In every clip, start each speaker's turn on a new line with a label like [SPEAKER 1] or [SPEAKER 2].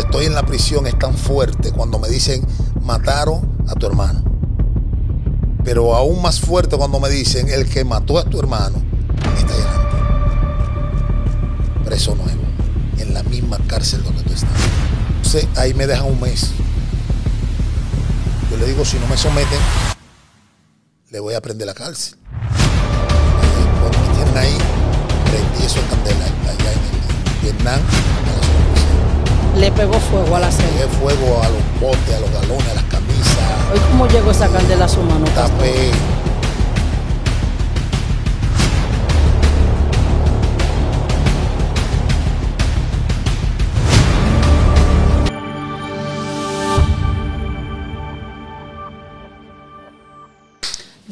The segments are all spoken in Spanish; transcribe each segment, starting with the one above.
[SPEAKER 1] estoy en la prisión es tan fuerte cuando me dicen mataron a tu hermano. Pero aún más fuerte cuando me dicen el que mató a tu hermano está adelante. Preso nuevo, en la misma cárcel donde tú estás. ahí me dejan un mes. Yo le digo, si no me someten, le voy a prender la cárcel. Cuando ahí, prendí eso en Candela, allá en Vietnam,
[SPEAKER 2] le pegó fuego a la Le pegó fuego a los botes, a los galones, a las camisas. ¿Cómo llegó esa candela a su mano? Tapé.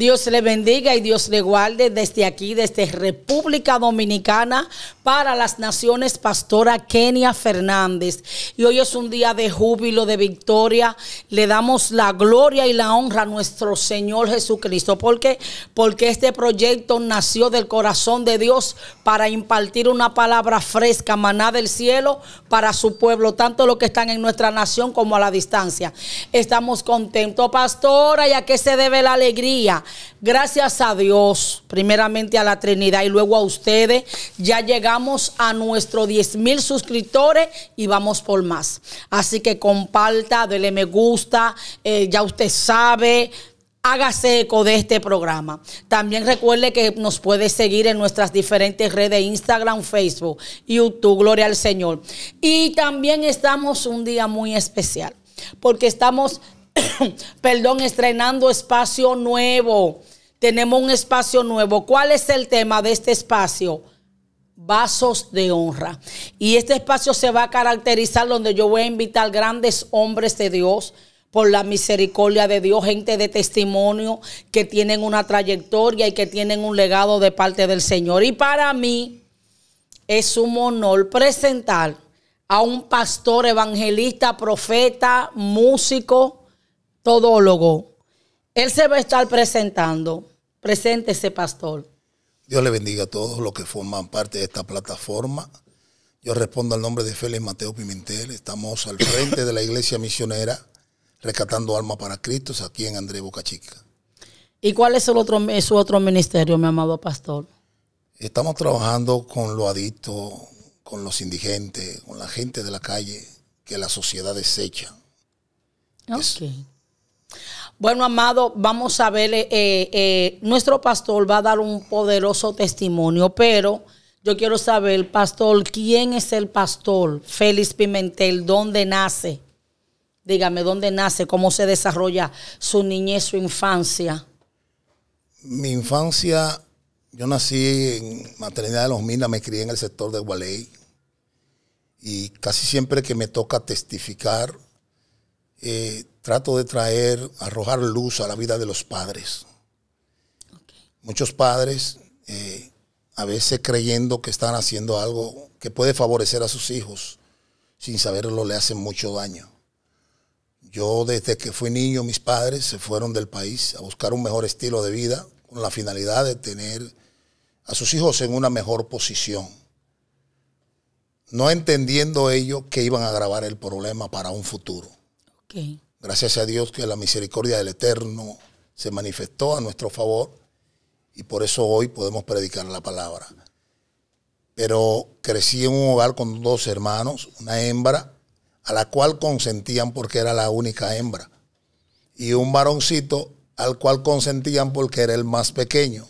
[SPEAKER 2] Dios le bendiga y Dios le guarde desde aquí, desde República Dominicana, para las naciones, Pastora Kenia Fernández. Y hoy es un día de júbilo, de victoria. Le damos la gloria y la honra a nuestro Señor Jesucristo. ¿Por qué? Porque este proyecto nació del corazón de Dios para impartir una palabra fresca, maná del cielo, para su pueblo, tanto los que están en nuestra nación como a la distancia. Estamos contentos, Pastora, y a qué se debe la alegría. Gracias a Dios, primeramente a la Trinidad y luego a ustedes. Ya llegamos a nuestros 10 mil suscriptores y vamos por más. Así que comparta, dele me gusta, eh, ya usted sabe hágase eco de este programa. También recuerde que nos puede seguir en nuestras diferentes redes, Instagram, Facebook, YouTube, Gloria al Señor. Y también estamos un día muy especial, porque estamos perdón, estrenando espacio nuevo. Tenemos un espacio nuevo. ¿Cuál es el tema de este espacio? Vasos de honra. Y este espacio se va a caracterizar donde yo voy a invitar grandes hombres de Dios, por la misericordia de Dios, gente de testimonio que tienen una trayectoria y que tienen un legado de parte del Señor. Y para mí es un honor presentar a un pastor evangelista, profeta, músico, todólogo, él se va a estar presentando. Preséntese, pastor.
[SPEAKER 1] Dios le bendiga a todos los que forman parte de esta plataforma. Yo respondo al nombre de Félix Mateo Pimentel. Estamos al frente de la iglesia misionera, rescatando almas para Cristo,
[SPEAKER 2] aquí en André Bocachica. ¿Y cuál es el otro, su otro ministerio, mi amado pastor?
[SPEAKER 1] Estamos trabajando con los adictos, con los indigentes, con la gente de la calle que la sociedad desecha.
[SPEAKER 2] Okay. Bueno, amado, vamos a ver, eh, eh, nuestro pastor va a dar un poderoso testimonio, pero yo quiero saber, pastor, ¿quién es el pastor Félix Pimentel? ¿Dónde nace? Dígame, ¿dónde nace? ¿Cómo se desarrolla su niñez, su infancia?
[SPEAKER 1] Mi infancia, yo nací en Maternidad de los Minas, me crié en el sector de Gualey. Y casi siempre que me toca testificar, eh, trato de traer, arrojar luz a la vida de los padres. Muchos padres, eh, a veces creyendo que están haciendo algo que puede favorecer a sus hijos, sin saberlo le hacen mucho daño. Yo desde que fui niño, mis padres se fueron del país a buscar un mejor estilo de vida con la finalidad de tener a sus hijos en una mejor posición. No entendiendo ellos que iban a agravar el problema para un futuro. Gracias a Dios que la misericordia del Eterno se manifestó a nuestro favor y por eso hoy podemos predicar la palabra. Pero crecí en un hogar con dos hermanos, una hembra, a la cual consentían porque era la única hembra, y un varoncito al cual consentían porque era el más pequeño.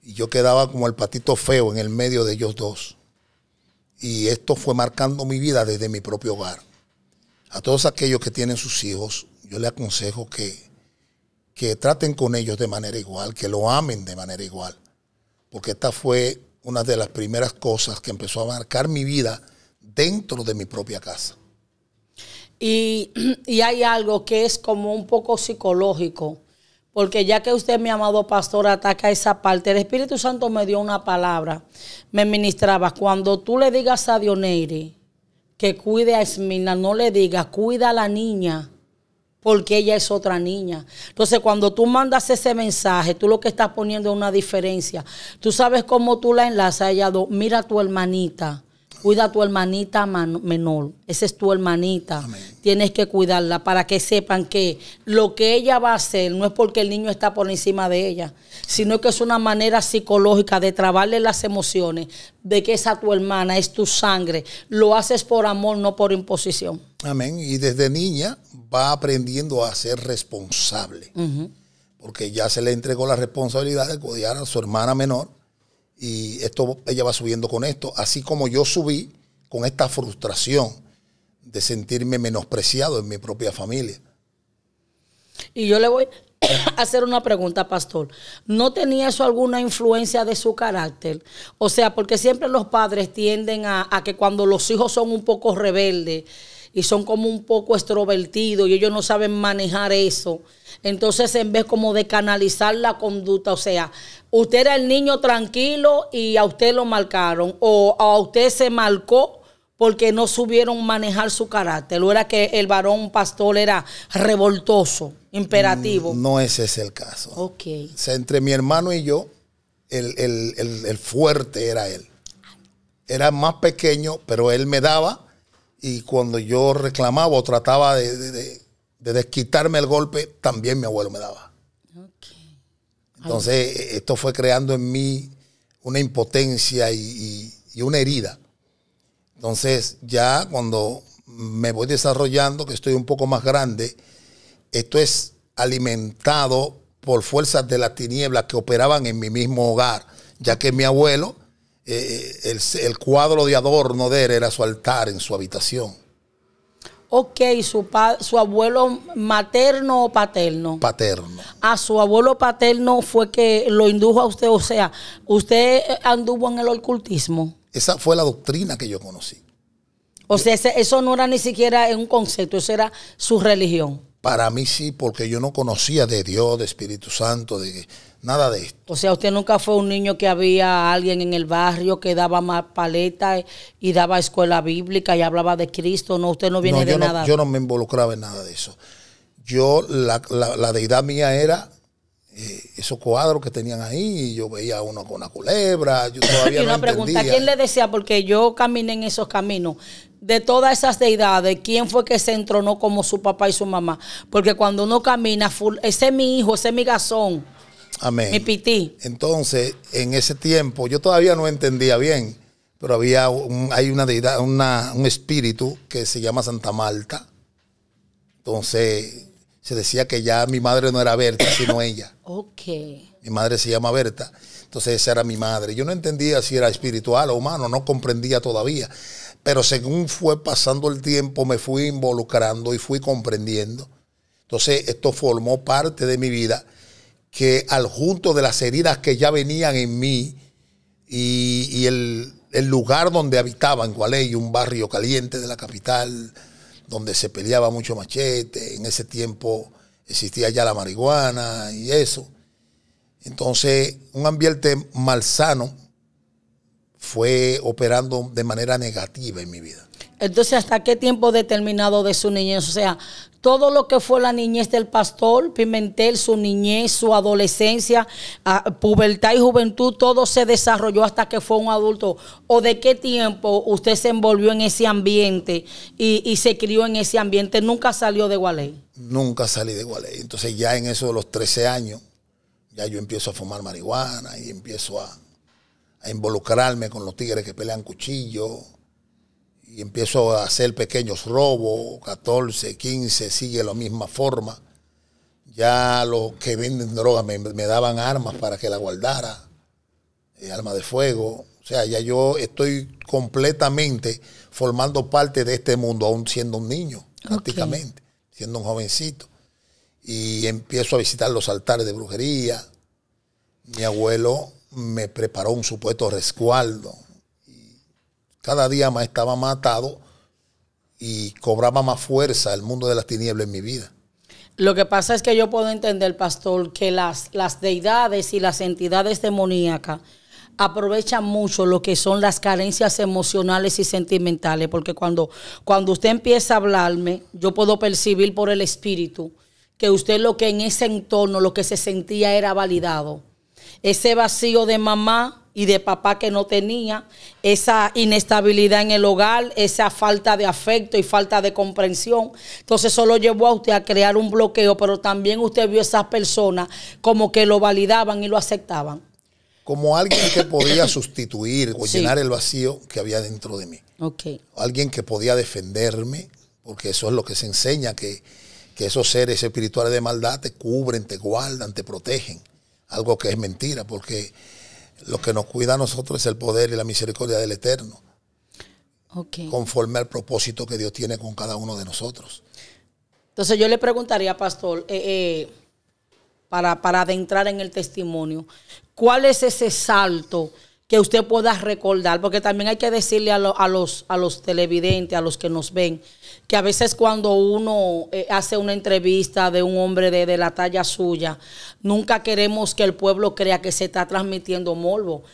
[SPEAKER 1] Y yo quedaba como el patito feo en el medio de ellos dos. Y esto fue marcando mi vida desde mi propio hogar a todos aquellos que tienen sus hijos, yo les aconsejo que, que traten con ellos de manera igual, que lo amen de manera igual. Porque esta fue una de las primeras cosas que empezó a marcar mi vida dentro de mi propia casa.
[SPEAKER 2] Y, y, hay algo que es como un poco psicológico, porque ya que usted, mi amado pastor, ataca esa parte, el Espíritu Santo me dio una palabra, me ministraba, cuando tú le digas a Dioneire que cuide a Esmina, no le diga, cuida a la niña, porque ella es otra niña. Entonces, cuando tú mandas ese mensaje, tú lo que estás poniendo es una diferencia. Tú sabes cómo tú la enlazas, ella, mira a tu hermanita, Cuida a tu hermanita menor. Esa es tu hermanita. Tienes que cuidarla para que sepan que lo que ella va a hacer no es porque el niño está por encima de ella, sino que es una manera psicológica de trabarle las emociones, de que esa tu hermana, es tu sangre. Lo haces por amor, no por imposición.
[SPEAKER 1] Amén. Y desde niña va aprendiendo a ser responsable. Porque ya se le entregó la responsabilidad de cuidar a su hermana menor y esto ella va subiendo con esto, así como yo subí con esta frustración de sentirme menospreciado en mi propia familia.
[SPEAKER 2] Y yo le voy a hacer una pregunta, pastor. ¿No tenía eso alguna influencia de su carácter? O sea, porque siempre los padres tienden a, a que cuando los hijos son un poco rebeldes, y son como un poco extrovertidos y ellos no saben manejar eso. Entonces, en vez como de canalizar la conducta, o sea, usted era el niño tranquilo y a usted lo marcaron o a usted se marcó porque no supieron manejar su carácter. Lo era que el varón pastor era revoltoso, imperativo. Mm,
[SPEAKER 1] no ese es el caso. Ok. O sea, entre mi hermano y yo, el fuerte era él. Era más pequeño, pero él me daba y cuando yo reclamaba o trataba de, desquitarme el golpe, también mi abuelo me daba. Entonces, esto fue creando en mí una impotencia y, y una herida. Entonces, ya cuando me voy desarrollando, que estoy un poco más grande, esto es alimentado por fuerzas de la tiniebla que operaban en mi mismo hogar, ya que mi abuelo eh, el, cuadro de adorno de él era su altar en su habitación.
[SPEAKER 2] Ok, su, su abuelo materno o paterno. Paterno. A su abuelo paterno fue que lo indujo a usted, o sea, usted anduvo en el ocultismo. Esa fue la doctrina que yo conocí. O sea, eso no era ni siquiera un concepto, eso era su religión. Para mí sí, porque
[SPEAKER 1] yo no conocía de Dios, de Espíritu Santo, de, Nada de
[SPEAKER 2] esto. O sea, usted nunca fue un niño que había alguien en el barrio que daba más paleta y daba escuela bíblica y hablaba de Cristo. No, usted no viene de nada. yo no
[SPEAKER 1] me involucraba en nada de eso. Yo, la, la, deidad mía era eh, esos cuadros que tenían ahí. Y yo veía uno con una culebra. Yo todavía y una pregunta, ¿quién le
[SPEAKER 2] decía? Porque yo caminé en esos caminos de todas esas deidades, quién fue que se entronó como su papá y su mamá. Porque cuando uno camina, ese es mi hijo, ese es mi gazón.
[SPEAKER 1] Amén. Entonces, en ese tiempo, yo todavía no entendía bien, pero había un, hay una deidad, un espíritu que se llama Santa Marta. Entonces, se decía que ya mi madre no era Berta, sino ella. Ok. Mi madre se llama Berta. Entonces, esa era mi madre. Yo no entendía si era espiritual o humano, no comprendía todavía. Pero según fue pasando el tiempo, me fui involucrando y fui comprendiendo. Entonces, esto formó parte de mi vida que al junto de las heridas que ya venían en mí y, el, lugar donde habitaba en Gualey, un barrio caliente de la capital, donde se peleaba mucho machete, en ese tiempo existía ya la marihuana y eso. Entonces, un ambiente malsano fue operando de manera negativa en mi vida.
[SPEAKER 2] Entonces, ¿hasta qué tiempo determinado de su niñez? O sea, todo lo que fue la niñez del pastor, Pimentel, su niñez, su adolescencia, ah, pubertad y juventud, todo se desarrolló hasta que fue un adulto. ¿O de qué tiempo usted se envolvió en ese ambiente y, se crió en ese ambiente? Nunca salió de Gualey.
[SPEAKER 1] Nunca salí de Gualey. Entonces ya en eso de los 13 años, ya yo empiezo a fumar marihuana y empiezo a, a involucrarme con los tigres que pelean cuchillo y empiezo a hacer pequeños robos, 14, 15, sigue la misma forma. Ya los que venden drogas me, me daban armas para que la guardara, eh, armas de fuego. O sea, ya yo estoy completamente formando parte de este mundo, aún siendo un niño, prácticamente, siendo un jovencito. Y empiezo a visitar los altares de brujería. Mi abuelo me preparó un supuesto resguardo cada día más estaba más atado y cobraba más fuerza el mundo de las tinieblas en mi vida.
[SPEAKER 2] Lo que pasa es que yo puedo entender, pastor, que las, las deidades y las entidades demoníacas aprovechan mucho lo que son las carencias emocionales y sentimentales, porque cuando, cuando usted empieza a hablarme, yo puedo percibir por el espíritu que usted lo que en ese entorno, lo que se sentía era validado. Ese vacío de mamá y de papá que no tenía, esa inestabilidad en el hogar, esa falta de afecto y falta de comprensión. Entonces eso lo llevó a usted a crear un bloqueo, pero también usted vio a esas personas como que lo validaban y lo aceptaban.
[SPEAKER 1] Como alguien que podía sustituir o llenar el vacío que había dentro de mí. Alguien que podía defenderme, porque eso es lo que se enseña, que, que esos seres espirituales de maldad te cubren, te guardan, te protegen. Algo que es mentira, porque lo que nos cuida a nosotros es el poder y la misericordia del Eterno. Conforme al propósito que Dios tiene con cada uno de nosotros.
[SPEAKER 2] Entonces yo le preguntaría, pastor, eh, eh, para, para adentrar en el testimonio, ¿cuál es ese salto? que usted pueda recordar, porque también hay que decirle a, los, a los televidentes, a los que nos ven, que a veces cuando uno eh, hace una entrevista de un hombre de, de, la talla suya, nunca queremos que el pueblo crea que se está transmitiendo morbo,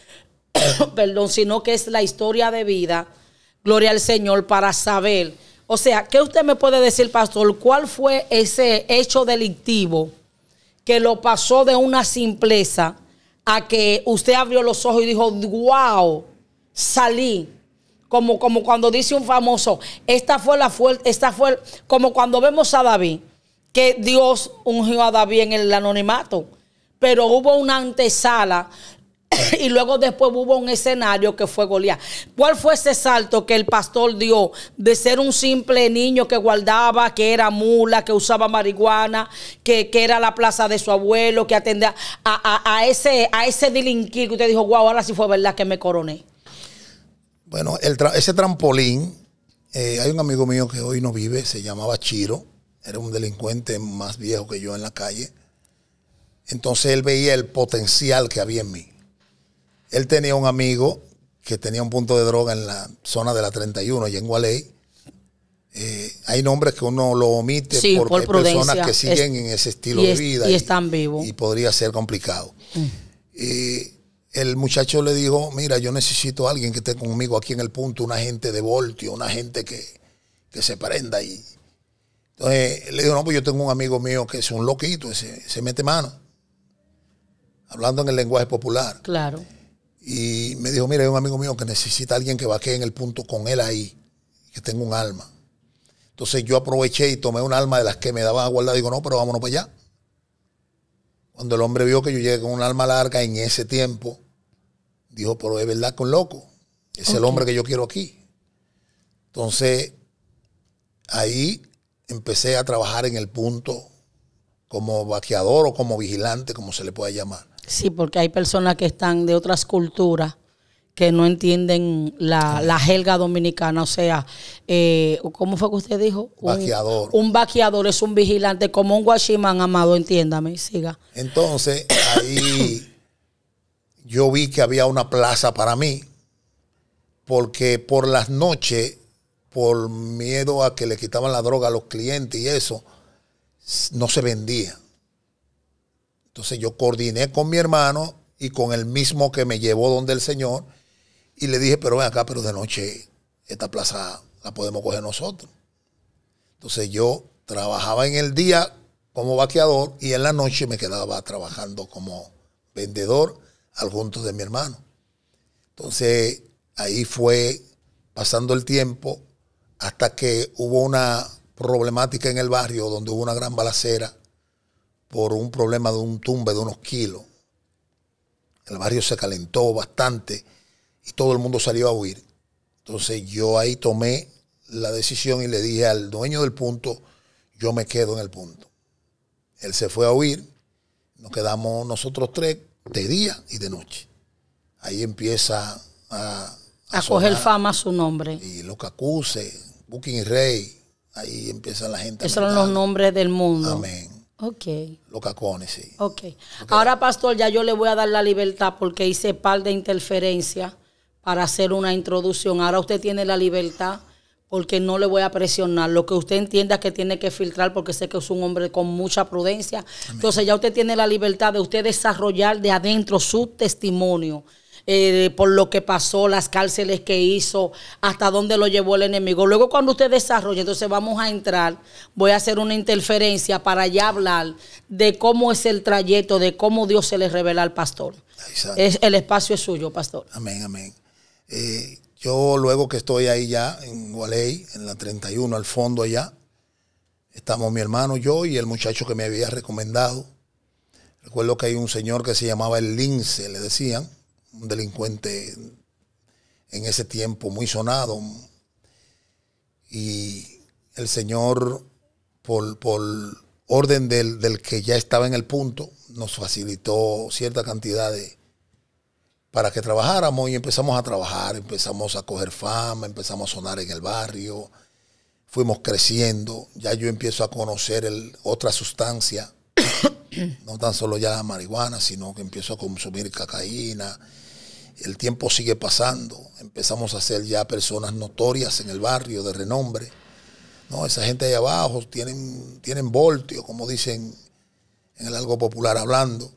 [SPEAKER 2] perdón, sino que es la historia de vida, gloria al Señor, para saber. O sea, ¿qué usted me puede decir, pastor? ¿Cuál fue ese hecho delictivo que lo pasó de una simpleza? a que usted abrió los ojos y dijo, wow, salí. Como, como cuando dice un famoso, esta fue la fuerte, esta fue, como cuando vemos a David, que Dios ungió a David en el anonimato, pero hubo una antesala y luego después hubo un escenario que fue golear. ¿Cuál fue ese salto que el pastor dio de ser un simple niño que guardaba, que era mula, que usaba marihuana, que, era la plaza de su abuelo, que atendía a, ese, a ese delinquir que usted dijo, wow, ahora sí fue verdad que me coroné?
[SPEAKER 1] Bueno, el ese trampolín, eh, hay un amigo mío que hoy no vive, se llamaba Chiro, era un delincuente más viejo que yo en la calle. Entonces él veía el potencial que había en mí él tenía un amigo que tenía un punto de droga en la zona de la 31, y en Gualey. Eh, hay nombres que uno lo omite porque hay personas que siguen en ese estilo de vida. Y, están vivos. Y podría ser complicado. Y mm. eh, el muchacho le dijo, mira, yo necesito a alguien que esté conmigo aquí en el punto, una gente de voltio, una gente que, que se prenda. Y... Entonces le dijo, no, pues yo tengo un amigo mío que es un loquito, se, se mete mano. Hablando en el lenguaje popular. Claro. Y me dijo, mira, hay un amigo mío que necesita alguien que vaquee en el punto con él ahí, que tenga un alma. Entonces yo aproveché y tomé un alma de las que me daban a guardar. Digo, no, pero vámonos para allá. Cuando el hombre vio que yo llegué con un alma larga en ese tiempo, dijo, pero es verdad que un loco. Es el hombre que yo quiero aquí. Entonces, ahí empecé a trabajar en el punto como vaqueador o como vigilante, como se le pueda llamar.
[SPEAKER 2] Sí, porque hay personas que están de otras culturas que no entienden la, la jerga dominicana. O sea, eh, ¿cómo fue que usted dijo? Un vaqueador. Un vaqueador es un vigilante, como un guachimán, amado, entiéndame, siga.
[SPEAKER 1] Entonces, ahí yo vi que había una plaza para mí, porque por las noches, por miedo a que le quitaban la droga a los clientes y eso, no se vendía. Entonces yo coordiné con mi hermano y con el mismo que me llevó donde el Señor y le dije, pero ven acá, pero de noche esta plaza la podemos coger nosotros. Entonces yo trabajaba en el día como vaqueador y en la noche me quedaba trabajando como vendedor al junto de mi hermano. Entonces ahí fue pasando el tiempo hasta que hubo una problemática en el barrio donde hubo una gran balacera por un problema de un tumbe de unos kilos. El barrio se calentó bastante y todo el mundo salió a huir. Entonces yo ahí tomé la decisión y le dije al dueño del punto, yo me quedo en el punto. Él se fue a huir, nos quedamos nosotros tres de día y de noche. Ahí empieza a...
[SPEAKER 2] A, coger fama su nombre. Y los acuse Booking Rey, ahí empieza la gente. Esos son los nombres del mundo. Amén. Ok. Los cacones, sí. Ok. Ahora, pastor, ya yo le voy a dar la libertad porque hice par de interferencias para hacer una introducción. Ahora usted tiene la libertad porque no le voy a presionar. Lo que usted entienda que tiene que filtrar, porque sé que es un hombre con mucha prudencia. Entonces ya usted tiene la libertad de usted desarrollar de adentro su testimonio. Eh, por lo que pasó, las cárceles que hizo, hasta dónde lo llevó el enemigo. Luego cuando usted desarrolle, entonces vamos a entrar, voy a hacer una interferencia para ya hablar de cómo es el trayecto, de cómo Dios se le revela al pastor. el espacio es suyo, pastor.
[SPEAKER 1] Amén, amén. Eh, yo luego que estoy ahí ya, en Gualey, en la 31, al fondo allá, estamos mi hermano, yo y el muchacho que me había recomendado. Recuerdo que hay un señor que se llamaba el Lince, le decían, un delincuente en ese tiempo muy sonado. Y el Señor, por, orden del, del, que ya estaba en el punto, nos facilitó cierta cantidad de para que trabajáramos y empezamos a trabajar, empezamos a coger fama, empezamos a sonar en el barrio, fuimos creciendo, ya yo empiezo a conocer otra sustancia, no tan solo ya la marihuana, sino que empiezo a consumir cocaína, el tiempo sigue pasando. Empezamos a ser ya personas notorias en el barrio, de renombre. ¿no? Esa gente ahí abajo tienen, tienen voltio, como dicen en el algo popular hablando.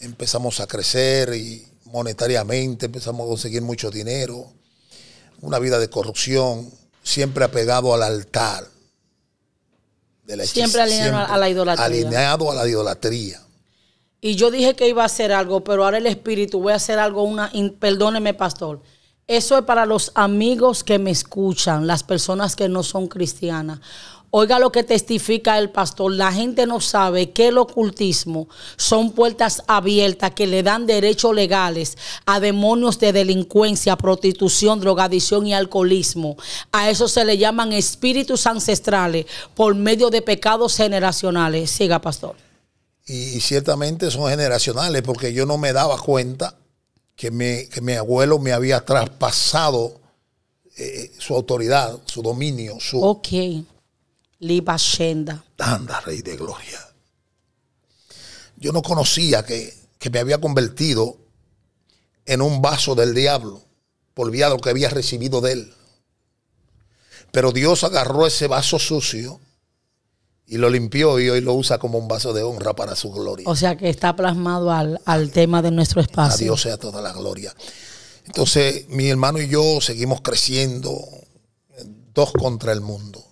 [SPEAKER 1] Empezamos a crecer y monetariamente empezamos a conseguir mucho dinero. Una vida de corrupción, siempre apegado al altar.
[SPEAKER 2] De la siempre alineado a la idolatría. Alineado a la
[SPEAKER 1] idolatría.
[SPEAKER 2] Y yo dije que iba a hacer algo, pero ahora el espíritu, voy a hacer algo, una, perdóneme pastor, eso es para los amigos que me escuchan, las personas que no son cristianas. Oiga lo que testifica el pastor. La gente no sabe que el ocultismo son puertas abiertas que le dan derechos legales a demonios de delincuencia, prostitución, drogadicción y alcoholismo. A eso se le llaman espíritus ancestrales por medio de pecados generacionales. Siga, pastor
[SPEAKER 1] y, ciertamente son generacionales, porque yo no me daba cuenta que, mi abuelo me había traspasado eh, su autoridad, su dominio,
[SPEAKER 2] su... Ok, Liba Shenda.
[SPEAKER 1] Anda, Rey de Gloria. Yo no conocía que, que me había convertido en un vaso del diablo por vía lo que había recibido de él. Pero Dios agarró ese vaso sucio y lo limpió y hoy lo usa como un vaso de honra para su gloria.
[SPEAKER 2] O sea que está plasmado al, tema de nuestro espacio. A Dios sea
[SPEAKER 1] toda la gloria. Entonces, mi hermano y yo seguimos creciendo, eh, dos contra el mundo.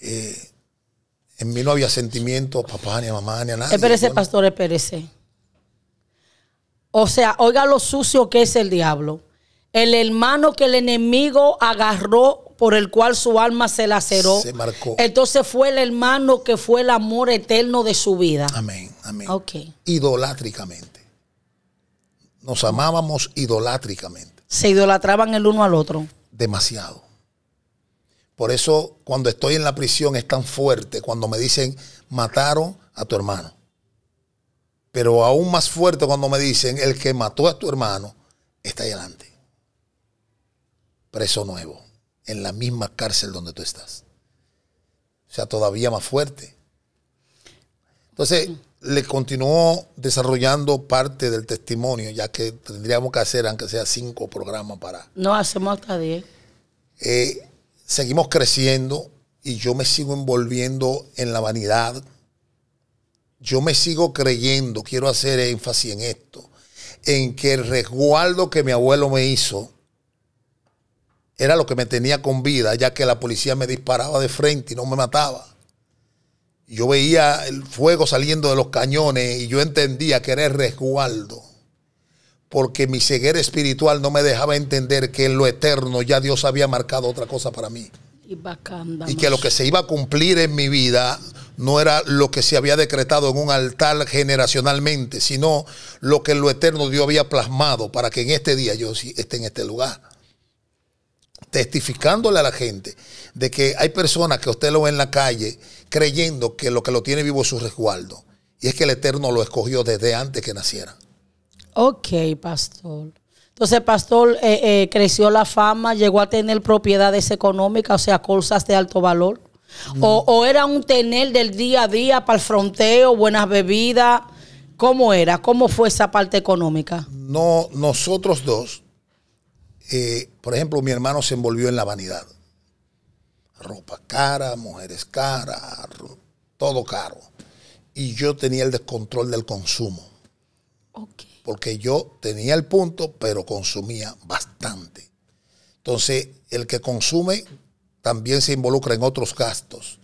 [SPEAKER 1] Eh, en mí no había sentimiento. papá, ni mamá, ni a nadie. Espérese, pastor,
[SPEAKER 2] espérese. O sea, oiga lo sucio que es el diablo. El hermano que el enemigo agarró por el cual su alma se laceró. Se marcó. Entonces fue el hermano que fue el amor eterno de su vida. Amén, amén. Okay.
[SPEAKER 1] Idolátricamente. Nos amábamos idolátricamente. Se idolatraban el uno al otro. Demasiado. Por eso cuando estoy en la prisión es tan fuerte cuando me dicen mataron a tu hermano. Pero aún más fuerte cuando me dicen el que mató a tu hermano está ahí adelante. Preso nuevo en la misma cárcel donde tú estás. O sea, todavía más fuerte. Entonces, le continuó desarrollando parte del testimonio, ya que tendríamos que hacer, aunque sea cinco programas para...
[SPEAKER 2] No, hacemos hasta diez.
[SPEAKER 1] Eh, seguimos creciendo y yo me sigo envolviendo en la vanidad. Yo me sigo creyendo, quiero hacer énfasis en esto, en que el resguardo que mi abuelo me hizo era lo que me tenía con vida, ya que la policía me disparaba de frente y no me mataba. Yo veía el fuego saliendo de los cañones y yo entendía que era el resguardo, porque mi ceguera espiritual no me dejaba entender que en lo eterno ya Dios había marcado otra cosa para mí. Y, que lo que se iba a cumplir en mi vida no era lo que se había decretado en un altar generacionalmente, sino lo que en lo eterno Dios había plasmado para que en este día yo esté en este lugar testificándole a la gente de que hay personas que usted lo ve en la calle creyendo que lo que lo tiene vivo es su resguardo. Y es que el Eterno lo escogió desde antes que naciera.
[SPEAKER 2] Ok, pastor. Entonces, pastor, eh, eh, creció la fama, llegó a tener propiedades económicas, o sea, cosas de alto valor. Mm. O, o, era un tener del día a día para el fronteo, buenas bebidas. ¿Cómo era? ¿Cómo fue esa parte económica? No, nosotros
[SPEAKER 1] dos eh, por ejemplo, mi hermano se envolvió en la vanidad. Ropa cara, mujeres caras, todo caro. Y yo tenía el descontrol del consumo. Porque yo tenía el punto, pero consumía bastante. Entonces, el que consume también se involucra en otros gastos.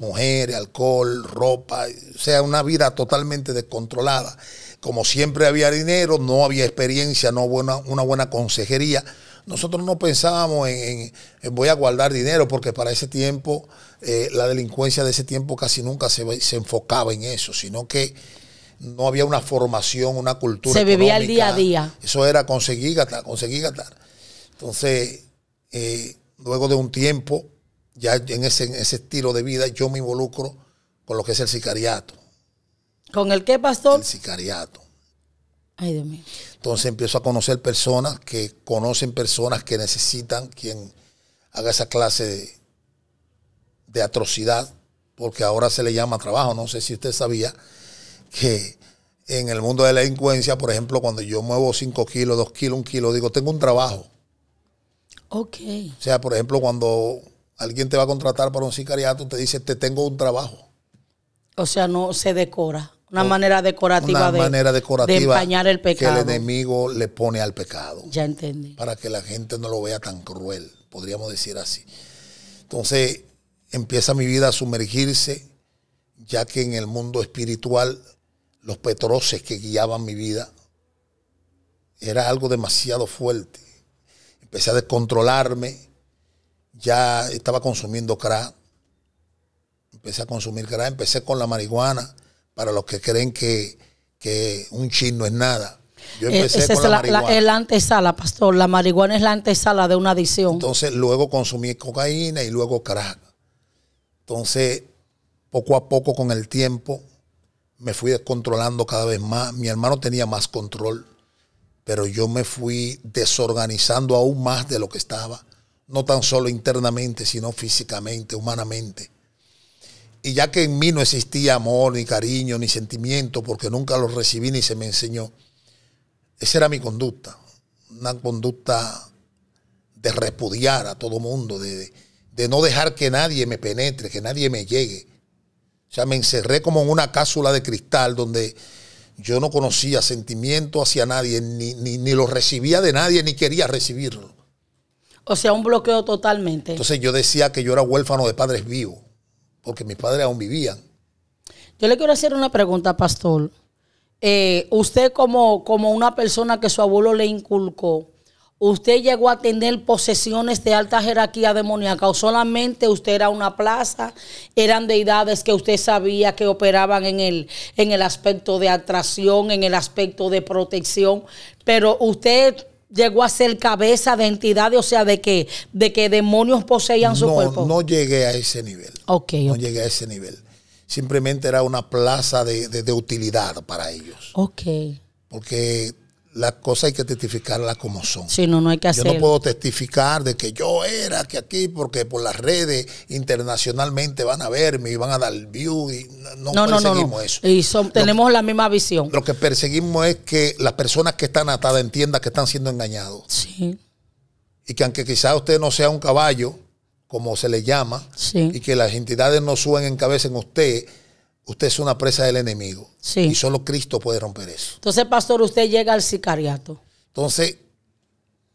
[SPEAKER 1] Mujeres, alcohol, ropa, o sea, una vida totalmente descontrolada como siempre había dinero, no había experiencia, no buena, una buena consejería. Nosotros no pensábamos en, voy a guardar dinero porque para ese tiempo eh, la delincuencia de ese tiempo casi nunca se, se, enfocaba en eso, sino que no había una formación, una cultura. Se vivía el día a día. Eso era conseguir gastar, conseguir gastar. Entonces, eh, luego de un tiempo, ya en ese, en ese estilo de vida, yo me involucro con lo que es el sicariato.
[SPEAKER 2] ¿Con el qué, pastor? El sicariato. Ay, Dios mío.
[SPEAKER 1] Entonces empiezo a conocer personas que conocen personas que necesitan quien haga esa clase de, de atrocidad, porque ahora se le llama trabajo. No sé si usted sabía que en el mundo de la delincuencia, por ejemplo, cuando yo muevo 5 kilos, 2 kilos, 1 kilo, digo, tengo un trabajo. Ok. O sea, por ejemplo, cuando alguien te va a contratar para un sicariato, te dice, te tengo un trabajo.
[SPEAKER 2] O sea, no se decora. Una manera decorativa, de, manera el pecado. Que el
[SPEAKER 1] enemigo le pone al pecado. Ya entendí. Para que la gente no lo vea tan cruel, podríamos decir así. Entonces empieza mi vida a sumergirse, ya que en el mundo espiritual los petroces que guiaban mi vida era algo demasiado fuerte. Empecé a descontrolarme, ya estaba consumiendo crack, empecé a consumir crack, empecé con la marihuana para los que creen que, un chino no es nada. Yo eh, empecé Esa es la, es
[SPEAKER 2] la, antesala, pastor. La marihuana es la antesala de una adicción. Entonces, luego
[SPEAKER 1] consumí cocaína y luego crack. Entonces, poco a poco con el tiempo, me fui descontrolando cada vez más. Mi hermano tenía más control, pero yo me fui desorganizando aún más de lo que estaba. No tan solo internamente, sino físicamente, humanamente. Y ya que en mí no existía amor, ni cariño, ni sentimiento, porque nunca lo recibí ni se me enseñó, esa era mi conducta. Una conducta de repudiar a todo mundo, de, de no dejar que nadie me penetre, que nadie me llegue. O sea, me encerré como en una cápsula de cristal donde yo no conocía sentimiento hacia nadie, ni, ni, lo recibía de nadie, ni quería recibirlo.
[SPEAKER 2] O sea, un bloqueo totalmente.
[SPEAKER 1] Entonces yo decía que yo era huérfano de padres vivos porque mis padres aún vivían.
[SPEAKER 2] Yo le quiero hacer una pregunta, pastor. Eh, usted como, como una persona que su abuelo le inculcó, ¿usted llegó a tener posesiones de alta jerarquía demoníaca o solamente usted era una plaza? ¿Eran deidades que usted sabía que operaban en el, en el aspecto de atracción, en el aspecto de protección? Pero usted llegó a ser cabeza de entidades, o sea, de que, de que demonios poseían su cuerpo? No
[SPEAKER 1] llegué a ese nivel. no llegué a ese nivel. Simplemente era una plaza de, de utilidad para ellos. Ok. Porque las cosas hay que testificarlas como son.
[SPEAKER 2] Si no, no hay que Yo no puedo
[SPEAKER 1] testificar de que yo era que aquí, porque por las redes internacionalmente van a verme y van a dar view. Y
[SPEAKER 2] no, no perseguimos no, eso.
[SPEAKER 1] Y tenemos la misma visión. Lo que perseguimos es que las personas que están atadas entiendan que están siendo engañados. Sí. Y que aunque quizás usted no sea un caballo, como se le llama, y que las entidades no suben en cabeza en usted, usted es una presa del enemigo. Sí. Y solo Cristo puede romper eso.
[SPEAKER 2] Entonces, pastor, usted llega al sicariato.
[SPEAKER 1] Entonces,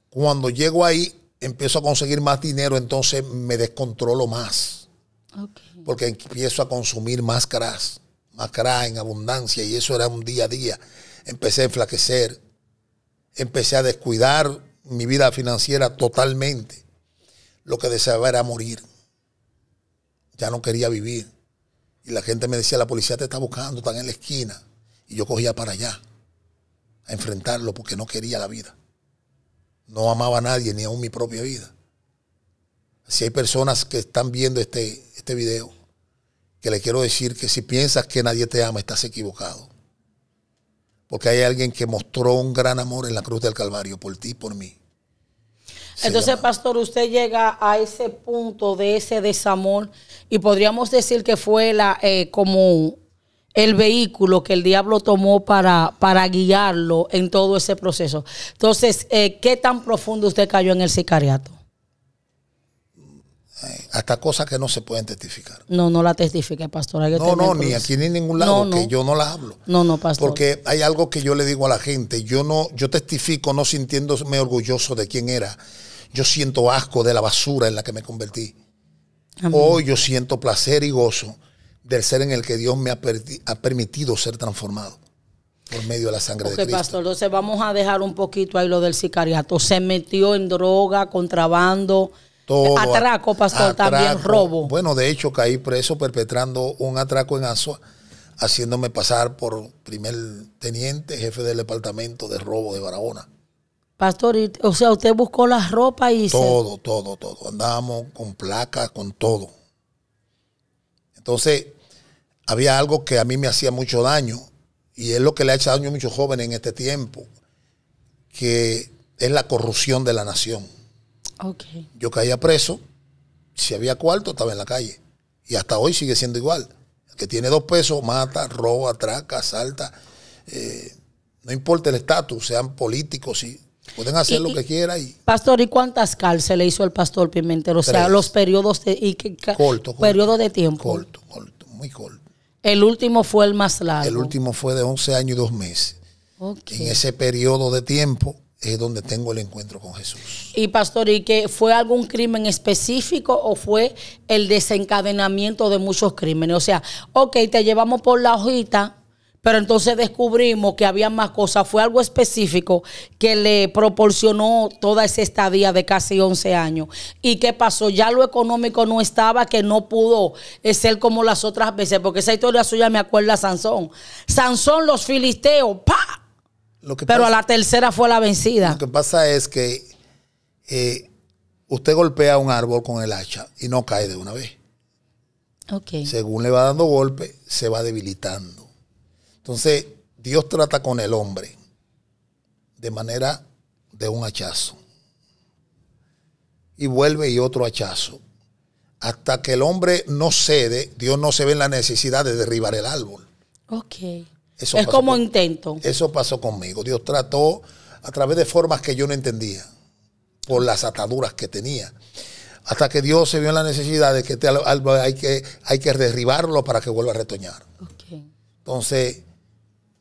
[SPEAKER 1] cuando llego ahí, empiezo a conseguir más dinero, entonces me descontrolo más. Porque empiezo a consumir más caras, más en abundancia, y eso era un día a día. Empecé a enflaquecer, empecé a descuidar mi vida financiera totalmente. Lo que deseaba era morir. Ya no quería vivir. Y la gente me decía, la policía te está buscando, están en la esquina. Y yo cogía para allá a enfrentarlo porque no quería la vida. No amaba a nadie, ni aún mi propia vida. Si hay personas que están viendo este, este video, que le quiero decir que si piensas que nadie te ama, estás equivocado. Porque hay alguien que mostró un gran amor en la cruz del Calvario por ti y por mí.
[SPEAKER 2] Entonces, pastor, usted llega a ese punto de ese desamor y podríamos decir que fue la eh, como el vehículo que el diablo tomó para, para guiarlo en todo ese proceso. Entonces, eh, ¿qué tan profundo usted cayó en el sicariato? hasta cosas que no se pueden testificar. No, no la testifique, pastor. no, no, ni aquí ni en ningún lado, que yo no la hablo. No, no, pastor. Porque
[SPEAKER 1] hay algo que yo le digo a la gente, yo no, yo testifico no sintiéndome orgulloso de quién era. Yo siento asco de la basura en la que me convertí. Hoy yo siento placer y gozo del ser en el que Dios me ha, permitido ser transformado por medio de la sangre de Cristo. pastor,
[SPEAKER 2] entonces vamos a dejar un poquito ahí lo del sicariato. Se metió en droga, contrabando, Atraco, pastor, también robo.
[SPEAKER 1] Bueno, de hecho caí preso perpetrando un atraco en Azua, haciéndome pasar por primer teniente, jefe del departamento de robo de Barahona.
[SPEAKER 2] Pastor, o sea, usted buscó la ropa y... Todo,
[SPEAKER 1] todo, todo. Andábamos con placas, con todo. Entonces, había algo que a mí me hacía mucho daño y es lo que le ha hecho daño a muchos jóvenes en este tiempo, que es la corrupción de la nación. Yo caía preso, si había cuarto estaba en la calle. Y hasta hoy sigue siendo igual. El que tiene dos pesos mata, roba, atraca, asalta. Eh, no importa el estatus, sean políticos, Pueden hacer lo que quieran. Y...
[SPEAKER 2] Pastor, ¿y cuántas cárceles hizo el pastor Pimentel? O sea, los periodos de, periodo de tiempo. Corto, corto, muy corto. El último fue el más largo. El
[SPEAKER 1] último fue de 11 años y 2 meses. En ese periodo de tiempo, es donde tengo el encuentro con Jesús.
[SPEAKER 2] Y pastor, ¿y que fue algún crimen específico o fue el desencadenamiento de muchos crímenes? O sea, ok, te llevamos por la hojita, pero entonces descubrimos que había más cosas. Fue algo específico que le proporcionó toda esa estadía de casi 11 años. ¿Y qué pasó? Ya lo económico no estaba, que no pudo eh, ser como las otras veces, porque esa historia suya me acuerda a Sansón. Sansón, los filisteos, ¡pa! Pero a la tercera fue la vencida. Lo que pasa
[SPEAKER 1] es que eh, usted golpea un árbol con el hacha y no cae de una vez. Okay. Según le va dando golpe, se va debilitando. Entonces, Dios trata con el hombre de manera de un hachazo. Y vuelve y otro hachazo. Hasta que el hombre no cede, Dios no se ve en la necesidad de derribar el
[SPEAKER 2] árbol. Ok. Eso es como intento.
[SPEAKER 1] Eso pasó conmigo. Dios trató a través de formas que yo no entendía, por las ataduras que tenía. Hasta que Dios se vio en la necesidad de que te, este hay, que, hay que derribarlo para que vuelva a retoñar. Entonces,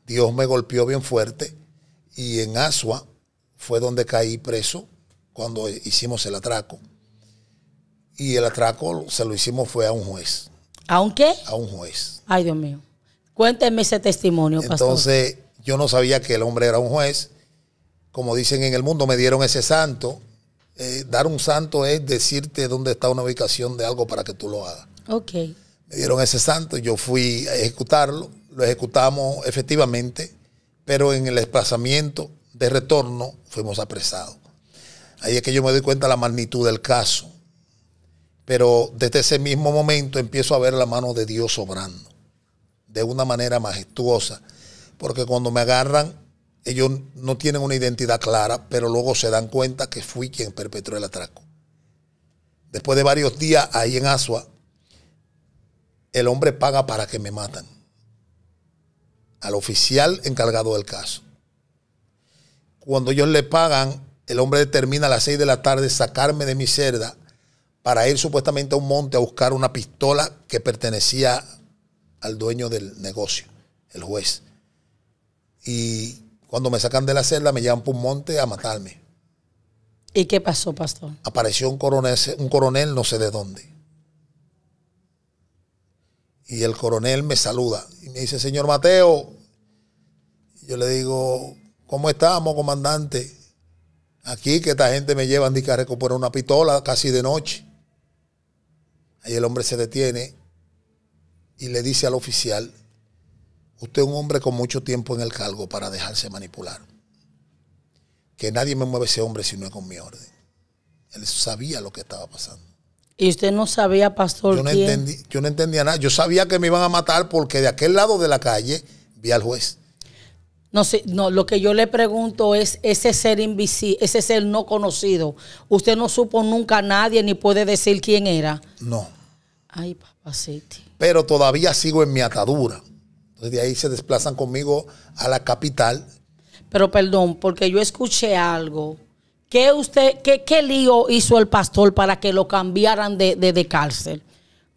[SPEAKER 1] Dios me golpeó bien fuerte y en Asua fue donde caí preso cuando hicimos el atraco. Y el atraco se lo hicimos fue a un juez. ¿A un qué? A un juez.
[SPEAKER 2] Ay, Dios mío. Cuénteme ese testimonio, pastor.
[SPEAKER 1] Entonces, yo no sabía que el hombre era un juez. Como dicen en el mundo, me dieron ese santo. Eh, dar un santo es decirte dónde está una ubicación de algo para que tú lo hagas.
[SPEAKER 2] Ok. Me
[SPEAKER 1] dieron ese santo, yo fui a ejecutarlo, lo ejecutamos efectivamente, pero en el desplazamiento de retorno fuimos apresados. Ahí es que yo me doy cuenta de la magnitud del caso. Pero desde ese mismo momento empiezo a ver la mano de Dios obrando de una manera majestuosa, porque cuando me agarran, ellos no tienen una identidad clara, pero luego se dan cuenta que fui quien perpetró el atraco. Después de varios días ahí en Asua, el hombre paga para que me matan al oficial encargado del caso. Cuando ellos le pagan, el hombre determina a las 6 de la tarde sacarme de mi cerda para ir supuestamente a un monte a buscar una pistola que pertenecía al dueño del negocio, el juez. Y cuando me sacan de la celda, me llevan por un monte a matarme.
[SPEAKER 2] ¿Y qué pasó, pastor?
[SPEAKER 1] Apareció un coronel, un coronel no sé de dónde. Y el coronel me saluda y me dice, señor Mateo, yo le digo, ¿cómo estamos, comandante? Aquí que esta gente me lleva a por una pistola casi de noche. Ahí el hombre se detiene y le dice al oficial, usted es un hombre con mucho tiempo en el cargo para dejarse manipular. Que nadie me mueve ese hombre si no es con mi orden. Él sabía lo que estaba pasando.
[SPEAKER 2] Y usted no sabía,
[SPEAKER 1] pastor. Yo no, entendía nada. Yo sabía que me iban a matar porque de aquel lado de la calle vi al juez.
[SPEAKER 2] No sé, no, lo que yo le pregunto es ese ser invisible, ese ser no conocido. Usted no supo nunca a nadie ni puede decir quién era. No. Ay, papacete
[SPEAKER 1] pero todavía sigo en mi atadura. Entonces de ahí se desplazan conmigo a la capital.
[SPEAKER 2] Pero perdón, porque yo escuché algo. ¿Qué, usted, qué, qué lío hizo el pastor para que lo cambiaran de, de, cárcel?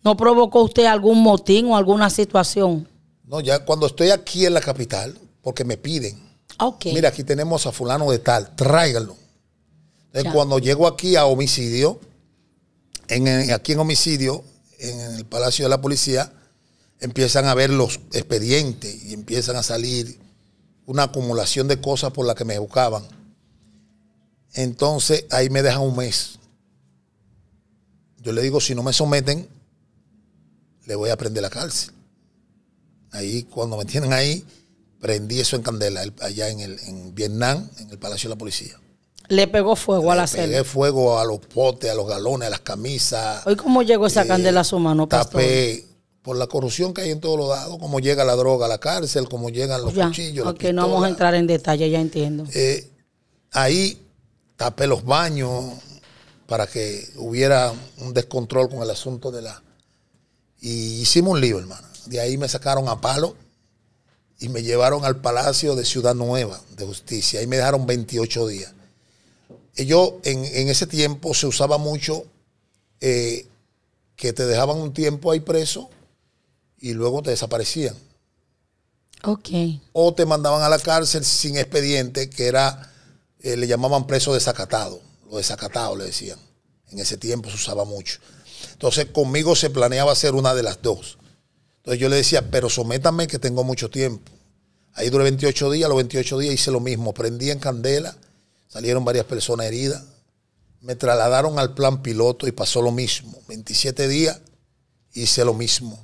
[SPEAKER 2] ¿No provocó usted algún motín o alguna situación? No, ya cuando estoy aquí
[SPEAKER 1] en la capital, porque me piden. Mira, aquí tenemos a fulano de tal, tráigalo. Entonces, cuando llego aquí a homicidio, en, aquí en homicidio, en el Palacio de la Policía, empiezan a ver los expedientes y empiezan a salir una acumulación de cosas por las que me buscaban. Entonces ahí me dejan un mes. Yo le digo, si no me someten, le voy a prender la cárcel. Ahí, cuando me tienen ahí, prendí eso en candela, allá en, el, en Vietnam, en el Palacio de la Policía.
[SPEAKER 2] Le pegó fuego a la celda. Le
[SPEAKER 1] fuego a los potes, a los galones, a las camisas.
[SPEAKER 2] ¿Y cómo llegó esa eh, candela a su mano, pastor? Tapé
[SPEAKER 1] por la corrupción que hay en todos los lados, cómo llega la droga a la cárcel, cómo llegan los
[SPEAKER 2] cuchillos. Ok, no vamos a entrar en detalle, ya entiendo. Eh,
[SPEAKER 1] ahí tapé los baños para que hubiera un descontrol con el asunto de la... Y hicimos un lío, hermano. De ahí me sacaron a palo y me llevaron al Palacio de Ciudad Nueva de Justicia. Ahí me dejaron 28 días. Eh, yo, en, ese tiempo se usaba mucho eh, que te dejaban un tiempo ahí preso y luego te desaparecían. Ok. O te mandaban a la cárcel sin expediente, que era, eh, le llamaban preso desacatado, lo desacatado le decían. En ese tiempo se usaba mucho. Entonces conmigo se planeaba hacer una de las dos. Entonces yo le decía, pero sométame que tengo mucho tiempo. Ahí duré 28 días, los 28 días hice lo mismo, prendí en candela Salieron varias personas heridas. Me trasladaron al plan piloto y pasó lo mismo. 27 días hice lo mismo.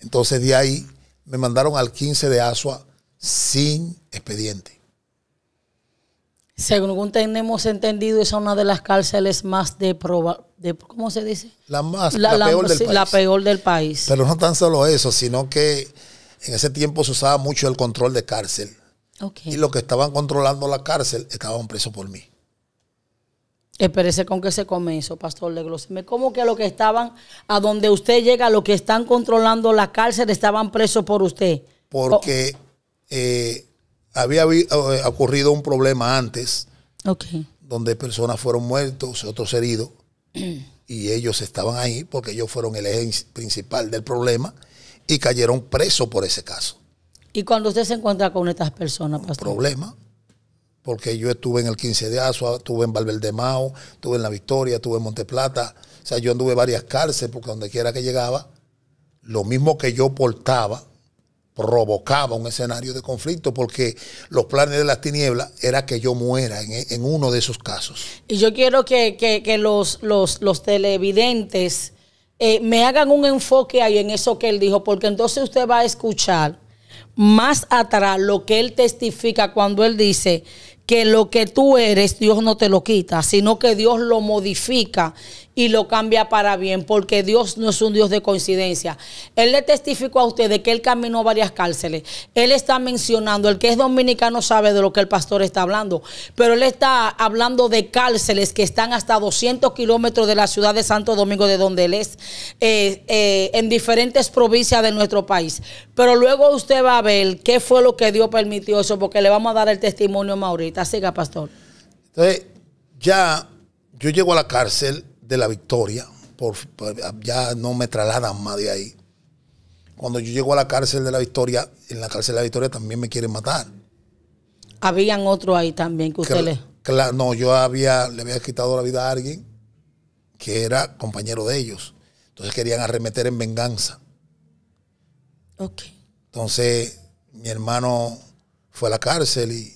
[SPEAKER 1] Entonces de ahí me mandaron al 15 de Asua sin expediente.
[SPEAKER 2] Según tenemos entendido, es una de las cárceles más de, de ¿cómo se dice? La más, La peor del país. Pero no
[SPEAKER 1] tan solo eso, sino que en ese tiempo se usaba mucho el control de cárcel. Y los que estaban controlando la cárcel estaban presos por mí.
[SPEAKER 2] Espérese con que se comenzó Pastor Leglosime. ¿Cómo que los que estaban, a donde usted llega, los que están controlando la cárcel, estaban presos por usted?
[SPEAKER 1] Porque oh. eh, había eh, ocurrido un problema antes, donde personas fueron muertas otros heridos, y ellos estaban ahí porque ellos fueron el eje principal del problema y cayeron presos por ese caso.
[SPEAKER 2] ¿Y cuando usted se encuentra con estas personas, pastor?
[SPEAKER 1] problema. Porque yo estuve en el 15 de Azua, estuve en Valverde Mao, estuve en La Victoria, estuve en Monteplata. O sea, yo anduve en varias cárceles porque donde quiera que llegaba, lo mismo que yo portaba, provocaba un escenario de conflicto porque los planes de las tinieblas era que yo muera en, uno de esos casos.
[SPEAKER 2] Y yo quiero que, los, los, televidentes eh, me hagan un enfoque ahí en eso que él dijo, porque entonces usted va a escuchar más atrás lo que él testifica cuando él dice que lo que tú eres Dios no te lo quita, sino que Dios lo modifica y lo cambia para bien, porque Dios no es un Dios de coincidencia. Él le testificó a usted De que él caminó varias cárceles. Él está mencionando, el que es dominicano sabe de lo que el pastor está hablando, pero él está hablando de cárceles que están hasta 200 kilómetros de la ciudad de Santo Domingo, de donde él es, eh, eh, en diferentes provincias de nuestro país. Pero luego usted va a ver qué fue lo que Dios permitió eso, porque le vamos a dar el testimonio a Maurita. Siga, pastor.
[SPEAKER 1] Entonces, ya yo llego a la cárcel de la victoria, por, pues, ya no me trasladan más de ahí. Cuando yo llego a la cárcel de la victoria, en la cárcel de la victoria también me quieren matar.
[SPEAKER 2] Habían otro ahí también que usted le...
[SPEAKER 1] no, yo había, le había quitado la vida a alguien que era compañero de ellos. Entonces querían arremeter en venganza. Ok. Entonces mi hermano fue a la cárcel y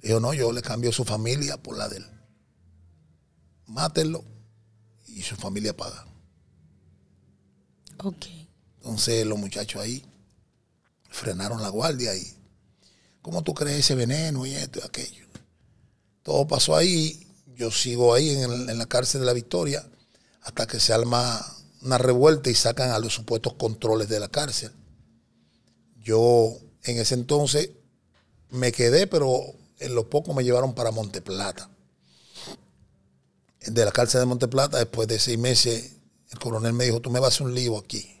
[SPEAKER 1] dijo, no, yo le cambio su familia por la de él. Mátenlo y su familia paga. Entonces los muchachos ahí frenaron la guardia y, ¿cómo tú crees ese veneno y esto y aquello? Todo pasó ahí, yo sigo ahí en, la cárcel de la Victoria hasta que se alma una revuelta y sacan a los supuestos controles de la cárcel. Yo en ese entonces me quedé, pero en lo poco me llevaron para Monteplata de la cárcel de Monteplata, después de seis meses, el coronel me dijo, tú me vas a hacer un lío aquí.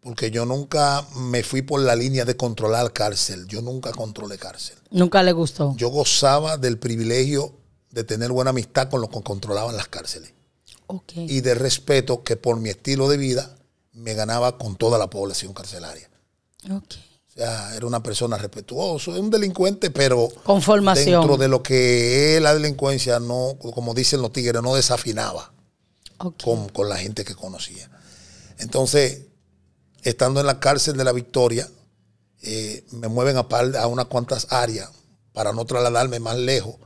[SPEAKER 1] Porque yo nunca me fui por la línea de controlar cárcel. Yo nunca controlé cárcel.
[SPEAKER 2] Nunca le gustó.
[SPEAKER 1] Yo gozaba del privilegio de tener buena amistad con los que controlaban las cárceles. Y de respeto que por mi estilo de vida me ganaba con toda la población carcelaria. Okay. O sea, era una persona respetuosa, un delincuente, pero Con formación. dentro de lo que es la delincuencia, no, como dicen los tigres, no desafinaba con, con la gente que conocía. Entonces, estando en la cárcel de la Victoria, eh, me mueven a, a, unas cuantas áreas para no trasladarme más lejos,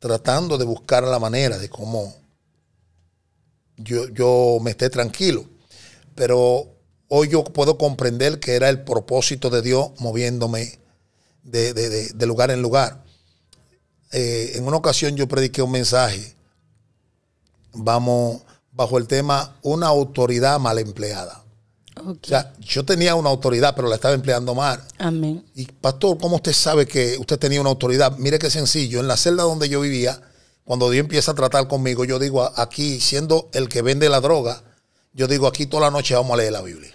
[SPEAKER 1] tratando de buscar la manera de cómo yo, yo me esté tranquilo. Pero hoy yo puedo comprender que era el propósito de Dios moviéndome de, lugar en lugar. Eh, en una ocasión yo prediqué un mensaje, vamos, bajo el tema una autoridad mal empleada. O sea, yo tenía una autoridad, pero la estaba empleando mal. Amén. Y pastor, ¿cómo usted sabe que usted tenía una autoridad? Mire qué sencillo, en la celda donde yo vivía, cuando Dios empieza a tratar conmigo, yo digo, aquí, siendo el que vende la droga, yo digo, aquí toda la noche vamos a leer la Biblia.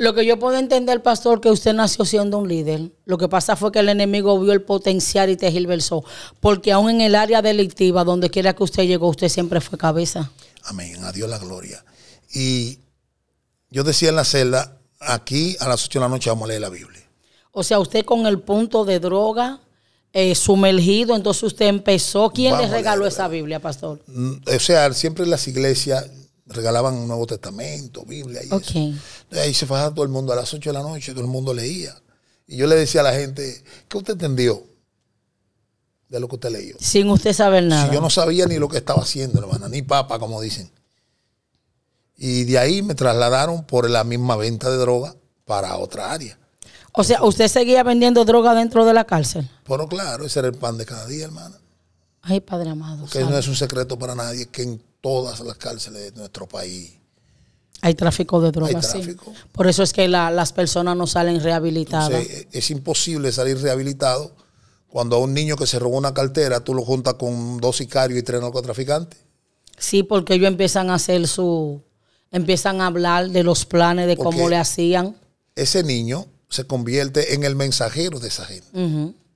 [SPEAKER 2] Lo que yo puedo entender, pastor, que usted nació siendo un líder. Lo que pasa fue que el enemigo vio el potencial y te gilversó. Porque aún en el área delictiva, donde quiera que usted llegó, usted siempre fue cabeza. Amén.
[SPEAKER 1] A la gloria. Y yo decía en la celda, aquí a las 8 de la noche vamos a leer la Biblia.
[SPEAKER 2] O sea, usted con el punto de droga eh, sumergido, entonces usted empezó. ¿Quién le regaló esa Biblia, pastor?
[SPEAKER 1] Mm, o sea, siempre las iglesias regalaban un Nuevo Testamento, Biblia y eso. ahí se fajaba todo el mundo a las 8 de la noche, todo el mundo leía. Y yo le decía a la gente, ¿qué usted entendió de lo que usted leyó? Sin usted saber nada. yo no sabía ni lo que estaba haciendo, hermana, ni papa, como dicen. Y de ahí me trasladaron por la misma venta de droga para otra área. O sea, ¿usted seguía
[SPEAKER 2] vendiendo droga dentro de la cárcel?
[SPEAKER 1] Bueno, claro, ese era el pan de cada día, hermana.
[SPEAKER 2] Ay, Padre amado. Que no es un secreto para
[SPEAKER 1] nadie que en todas las cárceles de nuestro país.
[SPEAKER 2] Hay tráfico de drogas, sí. Por eso es que las personas no salen rehabilitadas. E,
[SPEAKER 1] es imposible salir rehabilitado cuando a un niño que se robó una cartera tú lo juntas con dos sicarios y tres narcotraficantes.
[SPEAKER 2] Sí, porque ellos empiezan a hacer su. empiezan a hablar de los planes, de cómo le hacían.
[SPEAKER 1] Ese niño se convierte en el mensajero de esa gente.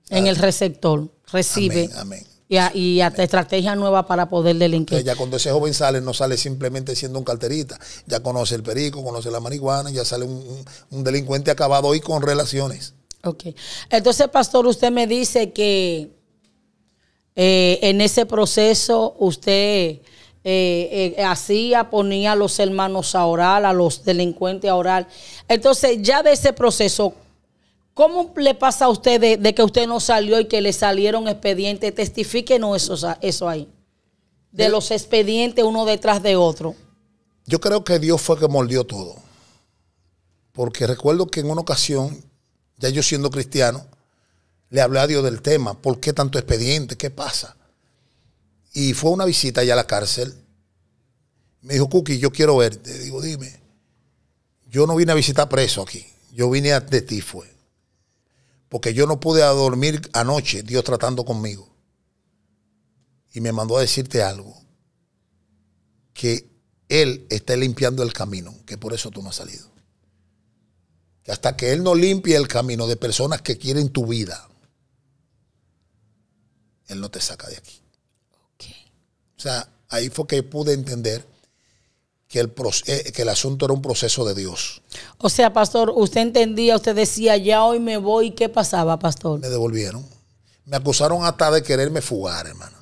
[SPEAKER 2] En el receptor, recibe. amén. Y, hasta y a estrategia nueva para poder delinquir. Ya cuando ese joven sale, no sale
[SPEAKER 1] simplemente siendo un carterista. Ya conoce el perico, conoce la marihuana, ya sale un, delincuente acabado y con relaciones.
[SPEAKER 2] Ok. Entonces, pastor, usted me dice que eh, en ese proceso usted... Eh, eh, hacía, ponía a los hermanos a orar, a los delincuentes a orar. Entonces, ya de ese proceso, ¿Cómo le pasa a usted de, que usted no salió y que le salieron expedientes? Testifíquenos eso, eso ahí. De los expedientes uno detrás de otro.
[SPEAKER 1] Yo creo que Dios fue que mordió todo. Porque recuerdo que en una ocasión, ya yo siendo cristiano, le hablé a Dios del tema. ¿Por qué tanto expediente? ¿Qué pasa? Y fue una visita allá a la cárcel. Me dijo, Cookie, yo quiero verte. Digo, dime. Yo no vine a visitar preso aquí. Yo vine a de ti, fue porque yo no pude dormir anoche, Dios tratando conmigo. Y me mandó a decirte algo, que Él está limpiando el camino, que por eso tú no has salido. hasta que Él no limpie el camino de personas que quieren tu vida, Él no te saca de aquí. O sea, ahí fue que pude entender eh, que el, asunto era un proceso de Dios.
[SPEAKER 2] O sea, pastor, usted entendía, usted decía, ya hoy me voy, ¿qué pasaba, pastor? Me devolvieron. Me acusaron hasta
[SPEAKER 1] de quererme fugar, hermano.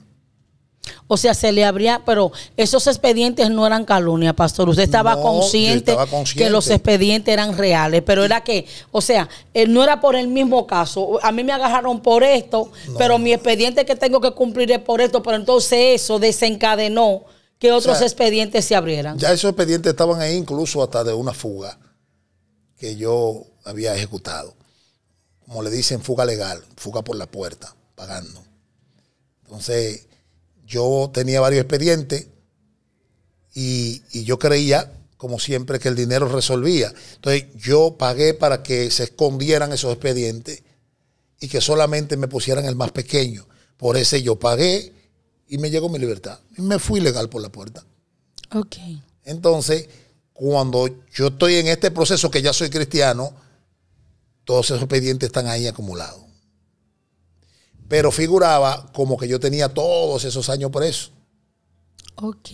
[SPEAKER 2] O sea, se le abría, pero esos expedientes no eran calumnia, pastor. Usted estaba, consciente, que los expedientes eran reales, pero era que, o sea, eh, no era por el mismo caso. A mí me agarraron por esto, pero mi expediente que tengo que cumplir es por esto, pero entonces eso desencadenó que otros expedientes se abrieran. Ya
[SPEAKER 1] esos expedientes estaban ahí incluso hasta de una fuga que yo había ejecutado. Como le dicen, fuga legal, fuga por la puerta, pagando. Entonces, yo tenía varios expedientes y, y yo creía, como siempre, que el dinero resolvía. Entonces, yo pagué para que se escondieran esos expedientes y que solamente me pusieran el más pequeño. Por ese yo pagué y me llegó mi libertad. Y me fui legal por la puerta. Ok. Entonces, cuando yo estoy en este proceso que ya soy cristiano, todos esos expedientes están ahí acumulados. Pero figuraba como que yo tenía todos esos años preso.
[SPEAKER 2] Ok.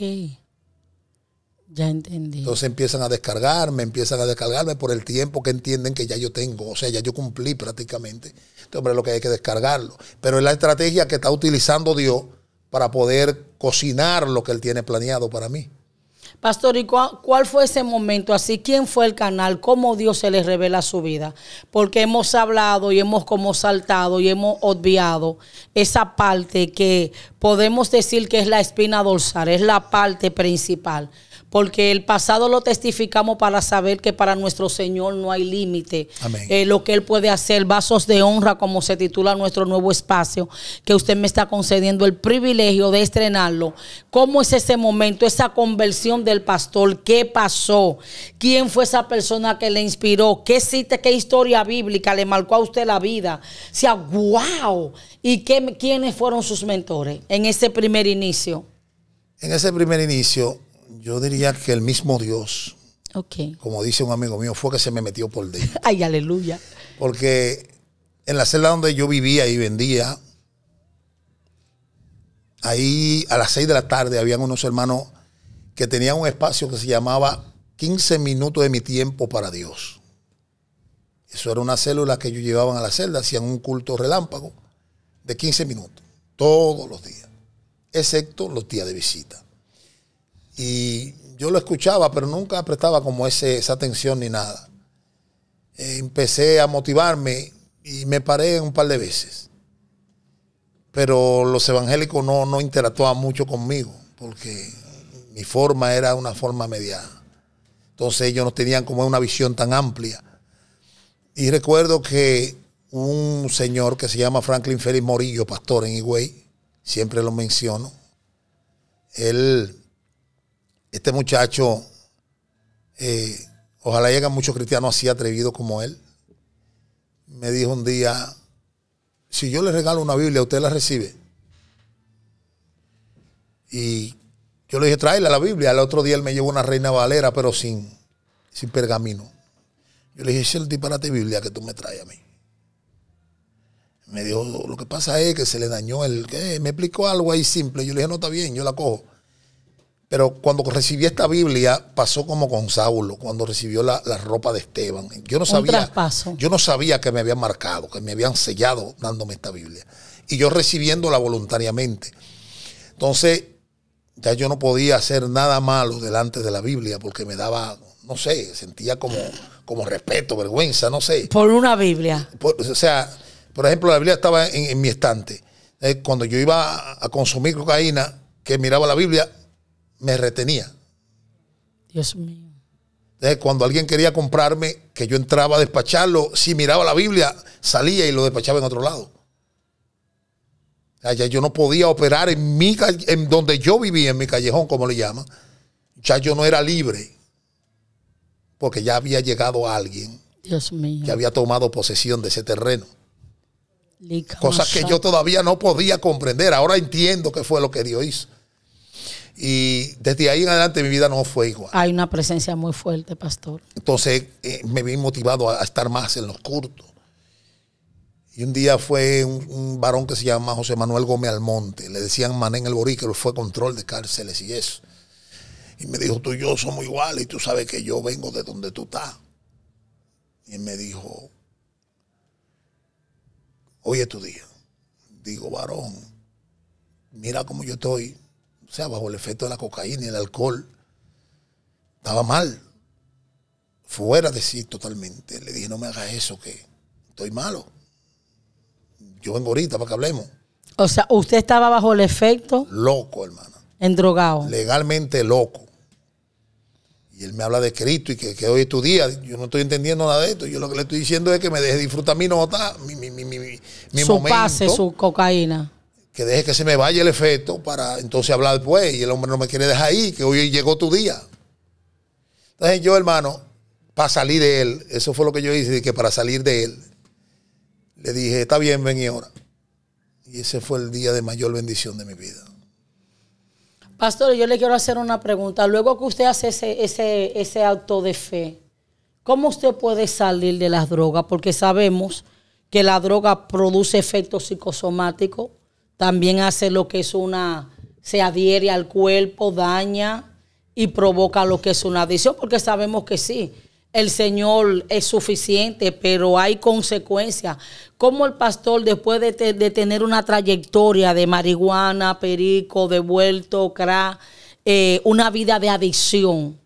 [SPEAKER 2] Ya entendí.
[SPEAKER 1] Entonces empiezan a descargarme, empiezan a descargarme por el tiempo que entienden que ya yo tengo. O sea, ya yo cumplí prácticamente. Entonces, hombre, lo que hay que descargarlo. Pero es la estrategia que está utilizando Dios para poder cocinar lo que Él tiene planeado para mí.
[SPEAKER 2] Pastor, ¿y cuál, fue ese momento así? ¿Quién fue el canal? ¿Cómo Dios se le revela su vida? Porque hemos hablado y hemos como saltado y hemos obviado esa parte que podemos decir que es la espina dorsal, es la parte principal porque el pasado lo testificamos para saber que para nuestro Señor no hay límite. Amén. Eh, lo que Él puede hacer, vasos de honra, como se titula nuestro nuevo espacio, que usted me está concediendo el privilegio de estrenarlo. ¿Cómo es ese momento, esa conversión del pastor? ¿Qué pasó? ¿Quién fue esa persona que le inspiró? ¿Qué cita, qué historia bíblica le marcó a usted la vida? O sea, ¡guau! ¿Y qué, quiénes fueron sus mentores en ese primer inicio?
[SPEAKER 1] En ese primer inicio, yo diría que el mismo Dios, como dice un amigo mío, fue que se me metió por dentro.
[SPEAKER 2] Ay, aleluya.
[SPEAKER 1] Porque en la celda donde yo vivía y vendía, ahí a las 6 de la tarde habían unos hermanos que tenían un espacio que se llamaba 15 minutos de mi tiempo para Dios. Eso era una célula que ellos llevaban a la celda, hacían un culto relámpago de 15 minutos, todos los días, excepto los días de visita. Y yo lo escuchaba, pero nunca prestaba como ese, esa atención ni nada. E empecé a motivarme y me paré un par de veces. Pero los evangélicos no, no interactuaban mucho conmigo, porque mi forma era una forma mediana. Entonces ellos no tenían como una visión tan amplia. Y recuerdo que un señor que se llama Franklin Félix Morillo, pastor en Higüey, siempre lo menciono, él este muchacho, eh, ojalá lleguen muchos cristianos así atrevidos como él, me dijo un día, si yo le regalo una Biblia, ¿usted la recibe? Y yo le dije, tráela la Biblia. Al otro día él me llevó una Reina Valera, pero sin, sin pergamino. Yo le dije, es el disparate Biblia que tú me traes a mí. Me dijo, lo que pasa es que se le dañó el... Me explicó algo ahí simple. Yo le dije, no, está bien, yo la cojo. Pero cuando recibí esta Biblia, pasó como con Saulo, cuando recibió la, ropa de Esteban. Yo no sabía. Yo no sabía que me habían marcado, que me habían sellado dándome esta Biblia. Y yo recibiéndola voluntariamente. Entonces, ya yo no podía hacer nada malo delante de la Biblia porque me daba, no sé, sentía como, como respeto, vergüenza, no sé. Por una Biblia. o sea, por ejemplo, la Biblia estaba en, mi estante. Eh, cuando yo iba a consumir cocaína, que miraba la Biblia, me retenía. Dios mío. Entonces, eh, cuando alguien quería comprarme, que yo entraba a despacharlo, si miraba la Biblia, salía y lo despachaba en otro lado. Allá yo no podía operar en mi en donde yo vivía, en mi callejón, como le llaman. Ya yo no era libre. Porque ya había llegado alguien
[SPEAKER 2] que
[SPEAKER 1] había tomado posesión de ese terreno. cosa que yo todavía no podía comprender. Ahora entiendo qué fue lo que Dios hizo. Y desde ahí en adelante mi vida no fue igual.
[SPEAKER 2] Hay una presencia muy fuerte, pastor.
[SPEAKER 1] Entonces eh, me vi motivado a, estar más en los cultos. Y un día fue un, varón que se llama José Manuel Gómez Almonte. Le decían Mané en el Borí, que fue control de cárceles y eso. Y me dijo, tú y yo somos iguales y tú sabes que yo vengo de donde tú estás. Y me dijo, hoy es tu día. Digo, varón, mira cómo yo estoy o sea, bajo el efecto de la cocaína y el alcohol. Estaba mal, fuera de sí totalmente. Le dije, no me hagas eso, que estoy malo. Yo vengo ahorita para que hablemos.
[SPEAKER 2] O sea, usted estaba bajo el efecto.
[SPEAKER 1] Loco, hermana.
[SPEAKER 2] Endrogado.
[SPEAKER 1] Legalmente loco. Y él me habla de Cristo y que, hoy es tu día. Yo no estoy entendiendo nada de esto. Yo lo que le estoy diciendo es que me deje disfrutar mi nota,
[SPEAKER 2] mi, mi, mi, Su pase, su cocaína
[SPEAKER 1] que deje que se me vaya el efecto para entonces hablar después. Y el hombre no me quiere dejar ahí, que hoy llegó tu día. Entonces yo, hermano, para salir de él, eso fue lo que yo hice, que para salir de él, le dije, está bien, ven y ahora. Y ese fue el día de mayor bendición de mi vida.
[SPEAKER 2] Pastor, yo le quiero hacer una pregunta. Luego que usted hace ese, ese, ese acto de fe, ¿cómo usted puede salir de las drogas? Porque sabemos que la droga produce efectos psicosomáticos también hace lo que es una, se adhiere al cuerpo, daña y provoca lo que es una adicción, porque sabemos que sí, el Señor es suficiente, pero hay consecuencias. Como el pastor, después de, tener una trayectoria de marihuana, perico, devuelto, crack, eh, una vida de adicción,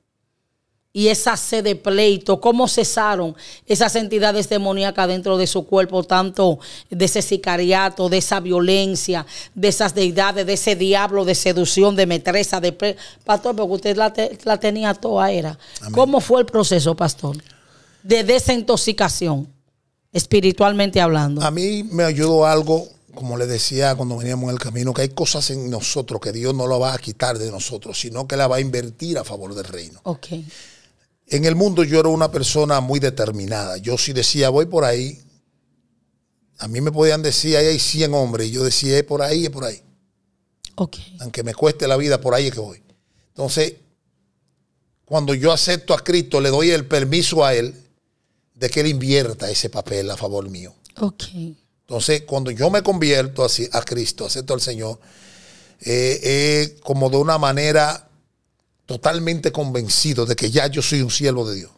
[SPEAKER 2] y esa sede de pleito, cómo cesaron esas entidades demoníacas dentro de su cuerpo, tanto de ese sicariato, de esa violencia, de esas deidades, de ese diablo, de seducción, de metreza, de... Pastor, porque usted la, tenía toda, era. ¿Cómo fue el proceso, pastor? De desintoxicación, espiritualmente hablando. A mí me ayudó algo, como le decía cuando veníamos en
[SPEAKER 1] el camino, que hay cosas en nosotros que Dios no lo va a quitar de nosotros, sino que la va a invertir a favor del reino. Ok. En el mundo yo era una persona muy determinada. Yo sí si decía, voy por ahí. A mí me podían decir, ahí hay 100 hombres. Y yo decía, es por ahí, es por ahí. Aunque me cueste la vida, por ahí es que voy. Entonces, cuando yo acepto a Cristo, le doy el permiso a Él de que Él invierta ese papel a favor mío. Okay. Entonces, cuando yo me convierto así a Cristo, acepto al Señor, eh, eh como de una manera totalmente convencido de que ya yo soy un cielo de Dios.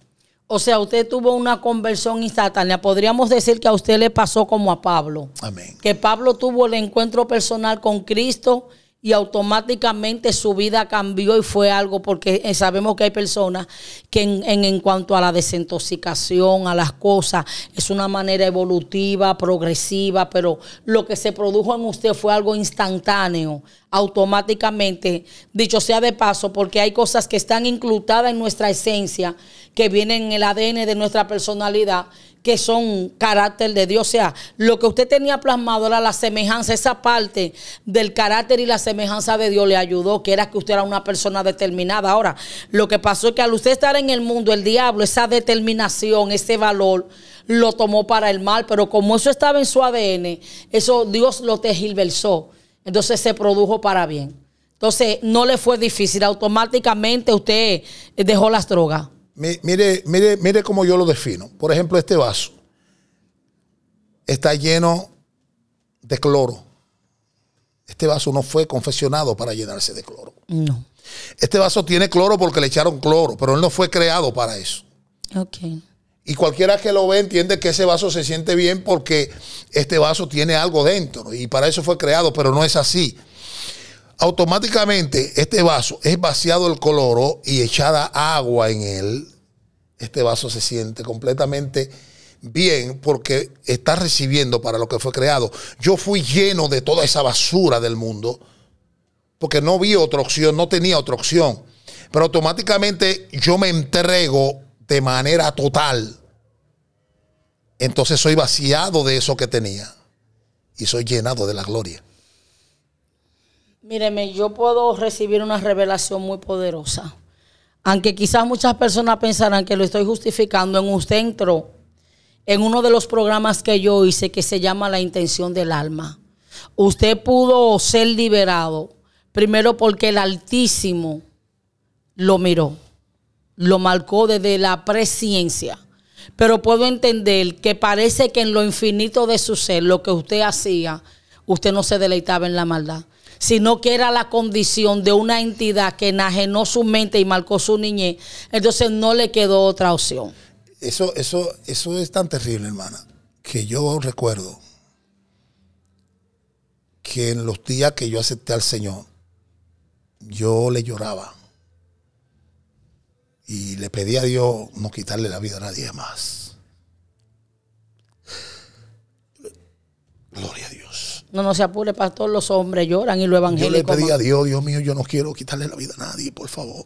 [SPEAKER 2] O sea, usted tuvo una conversión instantánea. Podríamos decir que a usted le pasó como a Pablo. Amén. Que Pablo tuvo el encuentro personal con Cristo y automáticamente su vida cambió y fue algo, porque eh, sabemos que hay personas que en, en, cuanto a la desintoxicación, a las cosas, es una manera evolutiva, progresiva, pero lo que se produjo en usted fue algo instantáneo, automáticamente, dicho sea de paso, porque hay cosas que están inclutadas en nuestra esencia que vienen en el ADN de nuestra personalidad, que son carácter de Dios. O sea, lo que usted tenía plasmado era la semejanza, esa parte del carácter y la semejanza de Dios le ayudó, que era que usted era una persona determinada. Ahora, lo que pasó es que al usted estar en el mundo, el diablo, esa determinación, ese valor, lo tomó para el mal, pero como eso estaba en su ADN, eso Dios lo tejilversó. Entonces se produjo para bien. Entonces no le fue difícil, automáticamente usted eh, dejó las drogas
[SPEAKER 1] Mire, mire, mire cómo yo lo defino. Por ejemplo, este vaso está lleno de cloro. Este vaso no fue confeccionado para llenarse de cloro. No. Este vaso tiene cloro porque le echaron cloro, pero él no fue creado para eso. Ok. Y cualquiera que lo ve entiende que ese vaso se siente bien porque este vaso tiene algo dentro y para eso fue creado, pero no es así. Automáticamente este vaso es vaciado el coloro y echada agua en él. Este vaso se siente completamente bien porque está recibiendo para lo que fue creado. Yo fui lleno de toda esa basura del mundo porque no vi otra opción, no tenía otra opción. Pero automáticamente yo me entrego de manera total. Entonces soy vaciado de eso que tenía y soy llenado de la gloria.
[SPEAKER 2] Míreme, yo puedo recibir una revelación muy poderosa. Aunque quizás muchas personas pensarán que lo estoy justificando, en usted entró en uno de los programas que yo hice que se llama La Intención del Alma. Usted pudo ser liberado, primero porque el Altísimo lo miró, lo marcó desde la presciencia. Pero puedo entender que parece que en lo infinito de su ser, lo que usted hacía, usted no se deleitaba en la maldad sino que era la condición de una entidad que enajenó su mente y marcó su niñez, entonces no le quedó otra opción.
[SPEAKER 1] Eso, eso, eso es tan terrible, hermana, que yo recuerdo que en los días que yo acepté al Señor, yo le lloraba y le pedí a Dios no quitarle la vida a nadie más.
[SPEAKER 2] Gloria a Dios. No, no se apure, pastor, los hombres lloran y lo evangélicos. Yo le pedí a
[SPEAKER 1] Dios, Dios mío, yo no quiero quitarle la vida a nadie, por favor.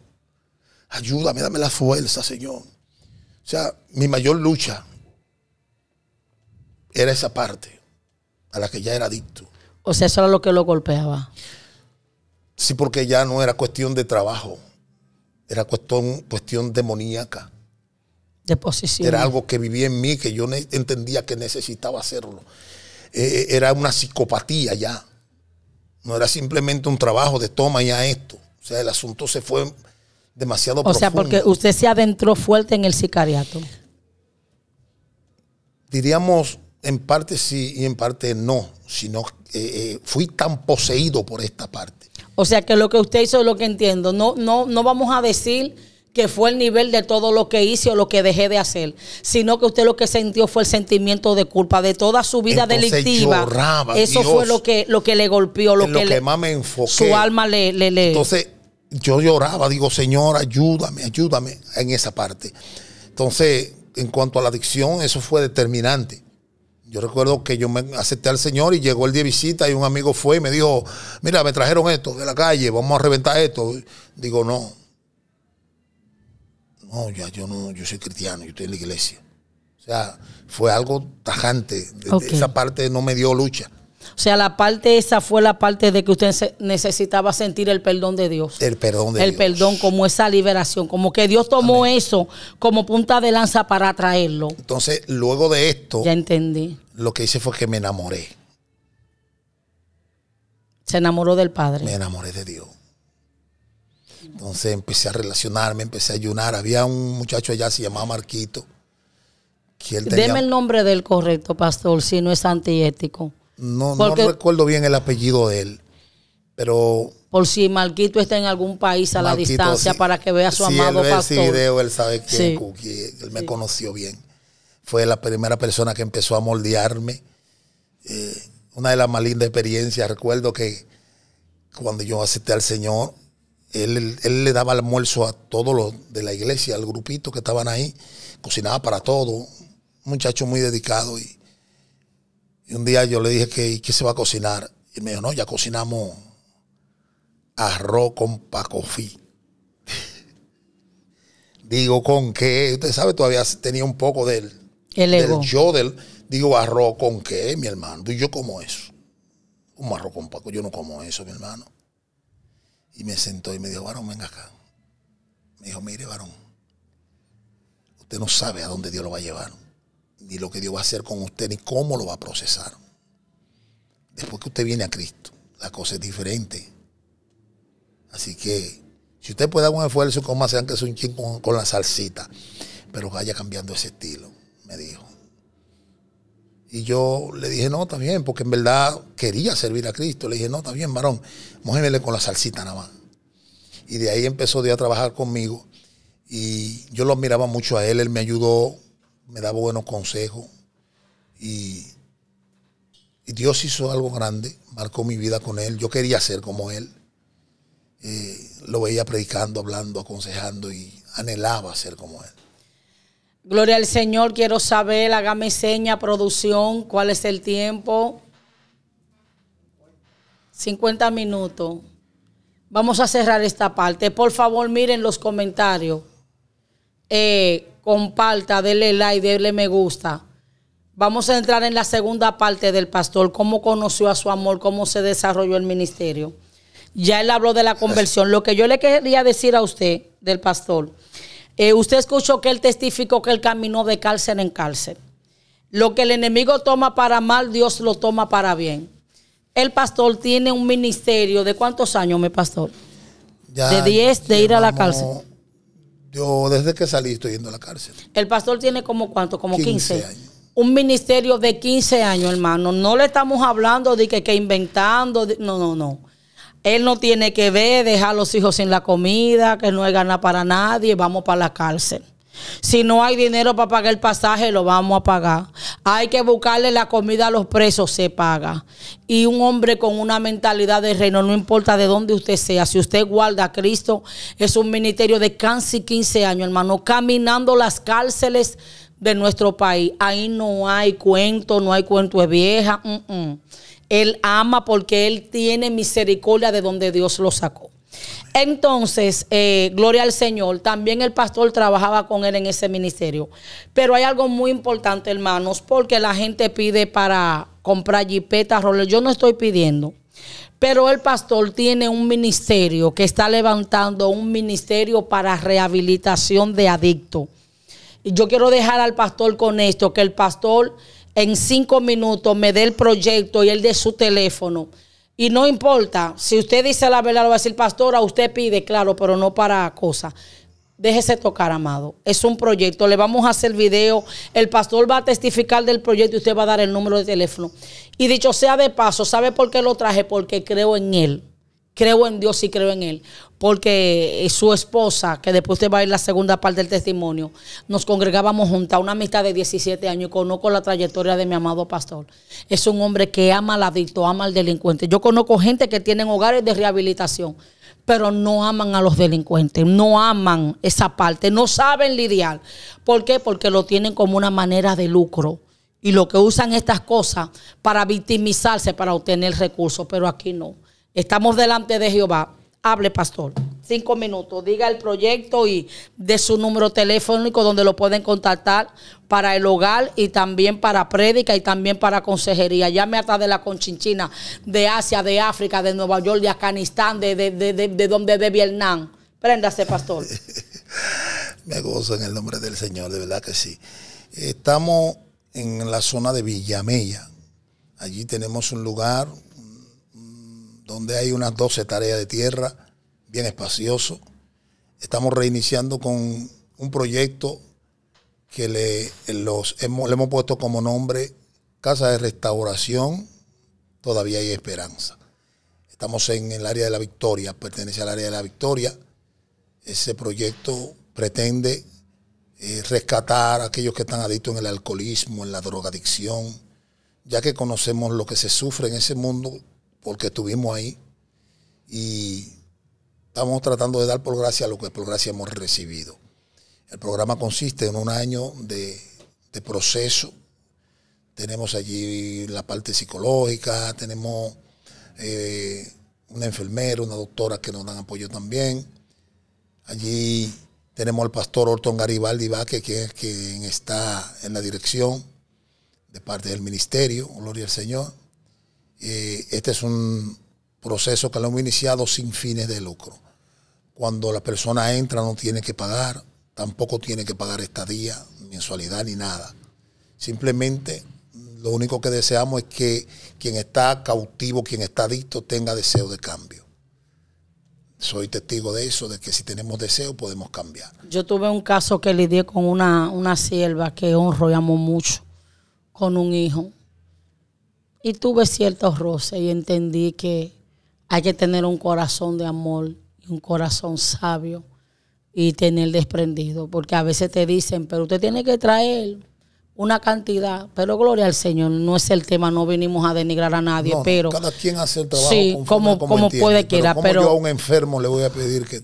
[SPEAKER 1] Ayúdame, dame la fuerza, Señor. O sea, mi mayor lucha era esa parte a la que ya era adicto.
[SPEAKER 2] O sea, eso era lo que lo golpeaba.
[SPEAKER 1] Sí, porque ya no era cuestión de trabajo, era cuestión, cuestión demoníaca.
[SPEAKER 2] De posición. Era algo
[SPEAKER 1] que vivía en mí, que yo entendía que necesitaba hacerlo. Eh, eh, era una psicopatía ya. No era simplemente un trabajo de toma ya esto. O sea, el asunto se fue demasiado o profundo. O sea, porque
[SPEAKER 2] usted se adentró fuerte en el sicariato.
[SPEAKER 1] Diríamos en parte sí y en parte no, sino que eh, fui tan poseído por esta parte.
[SPEAKER 2] O sea, que lo que usted hizo es lo que entiendo. No, no, no vamos a decir que fue el nivel de todo lo que hice o lo que dejé de hacer, sino que usted lo que sintió fue el sentimiento de culpa de toda su vida delictiva. Eso fue lo que, lo que le golpeó, lo, que, más
[SPEAKER 1] me enfoqué. Su alma
[SPEAKER 2] le, le, le, Entonces
[SPEAKER 1] yo lloraba, digo, Señor, ayúdame, ayúdame en esa parte. Entonces, en cuanto a la adicción, eso fue determinante. Yo recuerdo que yo me acepté al Señor y llegó el día de visita y un amigo fue y me dijo, mira, me trajeron esto de la calle, vamos a reventar esto. Digo, no, no, yo no, yo soy cristiano, yo estoy en la iglesia. O sea, fue algo tajante. Esa parte no me dio lucha.
[SPEAKER 2] O sea, la parte esa fue la parte de que usted necesitaba sentir el perdón de Dios.
[SPEAKER 1] El perdón de Dios. El
[SPEAKER 2] perdón como esa liberación, como que Dios tomó eso como punta de lanza para atraerlo.
[SPEAKER 1] Entonces, luego de esto,
[SPEAKER 2] entendí.
[SPEAKER 1] Lo que hice fue que me enamoré.
[SPEAKER 2] Se enamoró del Padre. Me
[SPEAKER 1] enamoré de Dios. Entonces empecé a relacionarme, empecé a ayunar. Había un muchacho allá, se llamaba Marquito. Deme el
[SPEAKER 2] nombre del correcto, pastor, si no es antiético.
[SPEAKER 1] No, no recuerdo bien el apellido de él, pero...
[SPEAKER 2] Por si Marquito está en algún país a la distancia para que vea a su amado él ve Ese video, él sabe que
[SPEAKER 1] él me conoció bien. Fue la primera persona que empezó a moldearme. Eh, una de las más lindas experiencias, recuerdo que cuando yo acepté al Señor, él, le daba almuerzo a todos los de la iglesia, al grupito que estaban ahí, cocinaba para todos, un muchacho muy dedicado. Y, un día yo le dije, que, ¿qué se va a cocinar? Y me dijo, no, ya cocinamos arroz con pacofí. digo, ¿con qué? Usted sabe, todavía tenía un poco del, El del yo, del, digo, arroz con qué, mi hermano. Y yo como eso. Un arroz con paco, yo no como eso, mi hermano. Y me sentó y me dijo, varón, venga acá. Me dijo, mire, varón, usted no sabe a dónde Dios lo va a llevar, ni lo que Dios va a hacer con usted, ni cómo lo va a procesar. Después que usted viene a Cristo, la cosa es diferente. Así que, si usted puede dar un esfuerzo, como sean que es un chingo con la salsita, pero vaya cambiando ese estilo. Y yo le dije, no, está bien, porque en verdad quería servir a Cristo. Le dije, no, está bien, varón, mójemele con la salsita nada más. Y de ahí empezó Dios a trabajar conmigo. Y yo lo admiraba mucho a él, él me ayudó, me daba buenos consejos. Y, Dios hizo algo grande, marcó mi vida con él. Yo quería ser como él. Eh, lo veía predicando, hablando, aconsejando y anhelaba ser como él.
[SPEAKER 2] Gloria al Señor, quiero saber, hágame seña, producción, cuál es el tiempo. 50 minutos. Vamos a cerrar esta parte. Por favor, miren los comentarios. Eh, comparta, denle like, denle me gusta. Vamos a entrar en la segunda parte del pastor, cómo conoció a su amor, cómo se desarrolló el ministerio. Ya él habló de la conversión. Lo que yo le quería decir a usted del pastor eh, usted escuchó que él testificó que él caminó de cárcel en cárcel. Lo que el enemigo toma para mal, Dios lo toma para bien. El pastor tiene un ministerio de cuántos años, mi pastor? de 10 de ir a la cárcel.
[SPEAKER 1] Yo desde que salí estoy yendo a la cárcel.
[SPEAKER 2] El pastor tiene como cuánto, como 15. Un ministerio de 15 años, hermano. No le estamos hablando de que, que inventando, no, no, no. Él no tiene que ver, dejar a los hijos sin la comida, que no hay gana para nadie, vamos para la cárcel. Si no hay dinero para pagar el pasaje, lo vamos a pagar. Hay que buscarle la comida a los presos, se paga. Y un hombre con una mentalidad de reino, no importa de dónde usted sea, si usted guarda a Cristo, es un ministerio de casi 15 años, hermano, caminando las cárceles de nuestro país. Ahí no hay cuento, no hay cuento de vieja. Mm, mm. Él ama porque Él tiene misericordia de donde Dios lo sacó. Entonces, eh, gloria al Señor, también el pastor trabajaba con él en ese ministerio. Pero hay algo muy importante, hermanos, porque la gente pide para comprar jipetas, roles. Yo no estoy pidiendo. Pero el pastor tiene un ministerio que está levantando un ministerio para rehabilitación de adicto. Y yo quiero dejar al pastor con esto, que el pastor en cinco minutos me dé el proyecto y el de su teléfono. Y no importa, si usted dice la verdad, lo va a decir pastora, usted pide, claro, pero no para cosas. Déjese tocar, amado. Es un proyecto. Le vamos a hacer video. El pastor va a testificar del proyecto y usted va a dar el número de teléfono. Y dicho sea de paso, ¿sabe por qué lo traje? Porque creo en él creo en Dios y creo en Él. Porque eh, su esposa, que después te va a ir la segunda parte del testimonio, nos congregábamos juntas, una amistad de 17 años, y conozco la trayectoria de mi amado pastor. Es un hombre que ama al adicto, ama al delincuente. Yo conozco gente que tiene hogares de rehabilitación, pero no aman a los delincuentes, no aman esa parte, no saben lidiar. ¿Por qué? Porque lo tienen como una manera de lucro. Y lo que usan estas cosas para victimizarse, para obtener recursos, pero aquí no. Estamos delante de Jehová. Hable, pastor. Cinco minutos. Diga el proyecto y de su número telefónico donde lo pueden contactar para el hogar y también para prédica y también para consejería. Llame hasta de la Conchinchina, de Asia, de África, de Nueva York, de Afganistán, de, de, de, de donde de Vietnam. Préndase, pastor.
[SPEAKER 1] Me gozo en el nombre del Señor, de verdad que sí. Estamos en la zona de Villamella. Allí tenemos un lugar, donde hay unas 12 tareas de tierra, bien espacioso. Estamos reiniciando con un proyecto que le, los, hemos, le hemos puesto como nombre Casa de Restauración, todavía hay esperanza. Estamos en el área de la Victoria, pertenece al área de la Victoria. Ese proyecto pretende eh, rescatar a aquellos que están adictos en el alcoholismo, en la drogadicción, ya que conocemos lo que se sufre en ese mundo, porque estuvimos ahí y estamos tratando de dar por gracia lo que por gracia hemos recibido. El programa consiste en un año de, proceso. Tenemos allí la parte psicológica, tenemos eh, una enfermera, una doctora que nos dan apoyo también. Allí tenemos al pastor Orton Garibaldi Vázquez, que quien está en la dirección de parte del ministerio, gloria al Señor este es un proceso que lo hemos iniciado sin fines de lucro. Cuando la persona entra no tiene que pagar, tampoco tiene que pagar estadía, mensualidad ni nada. Simplemente lo único que deseamos es que quien está cautivo, quien está adicto, tenga deseo de cambio. Soy testigo de eso, de que si tenemos deseo podemos cambiar.
[SPEAKER 2] Yo tuve un caso que lidié con una, una sierva que honro y amo mucho, con un hijo y tuve ciertos roces y entendí que hay que tener un corazón de amor y un corazón sabio y tener desprendido, porque a veces te dicen, pero usted tiene que traer una cantidad, pero gloria al Señor, no es el tema, no venimos a denigrar a nadie, pero cada quien sí, como, como, puede quiera, pero, yo a un
[SPEAKER 1] enfermo le voy a pedir que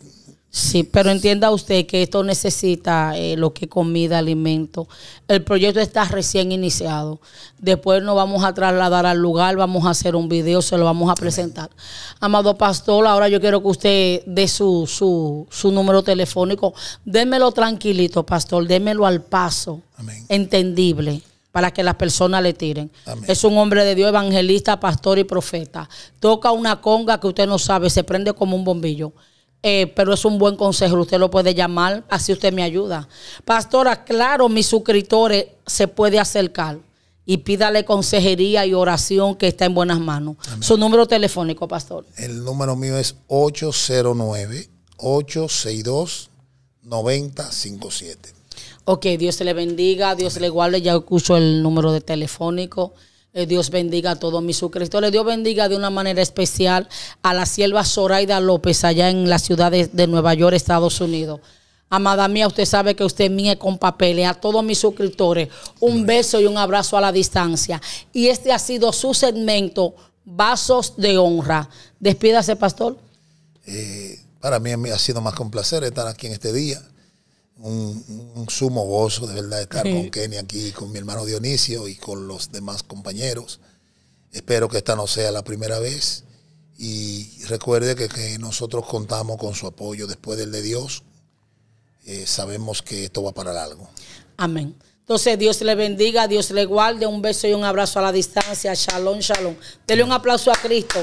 [SPEAKER 2] Sí, pero entienda usted que esto necesita eh, lo que comida, alimento. El proyecto está recién iniciado. Después nos vamos a trasladar al lugar, vamos a hacer un video, se lo vamos a presentar. Amado Pastor, ahora yo quiero que usted dé su, su, número telefónico. Démelo tranquilito, Pastor, démelo al paso. Entendible para que las personas le tiren. Es un hombre de Dios, evangelista, pastor y profeta. Toca una conga que usted no sabe, se prende como un bombillo. Eh, pero es un buen consejo, usted lo puede llamar, así usted me ayuda. Pastora, claro, mis suscriptores se puede acercar y pídale consejería y oración que está en buenas manos. Su número telefónico, pastor.
[SPEAKER 1] El número mío es 809-862-9057.
[SPEAKER 2] Ok, Dios se le bendiga, Dios le guarde, ya escucho el número de telefónico. Eh, Dios bendiga a todos mis suscriptores. Dios bendiga de una manera especial a la sierva Zoraida López allá en la ciudad de, Nueva York, Estados Unidos. Amada mía, usted sabe que usted mía con papeles. A todos mis suscriptores, un beso y un abrazo a la distancia. Y este ha sido su segmento, Vasos de Honra. Despídase, pastor.
[SPEAKER 1] Eh, para mí ha sido más que un placer estar aquí en este día un, sumo gozo de verdad estar con Kenny aquí, con mi hermano Dionisio y con los demás compañeros. Espero que esta no sea la primera vez y recuerde que, nosotros contamos con su apoyo después del de Dios. Eh, sabemos que esto va para algo Amén.
[SPEAKER 2] Entonces, Dios le bendiga, Dios le guarde. Un beso y un abrazo a la distancia. Shalom, shalom. Dele un aplauso a Cristo.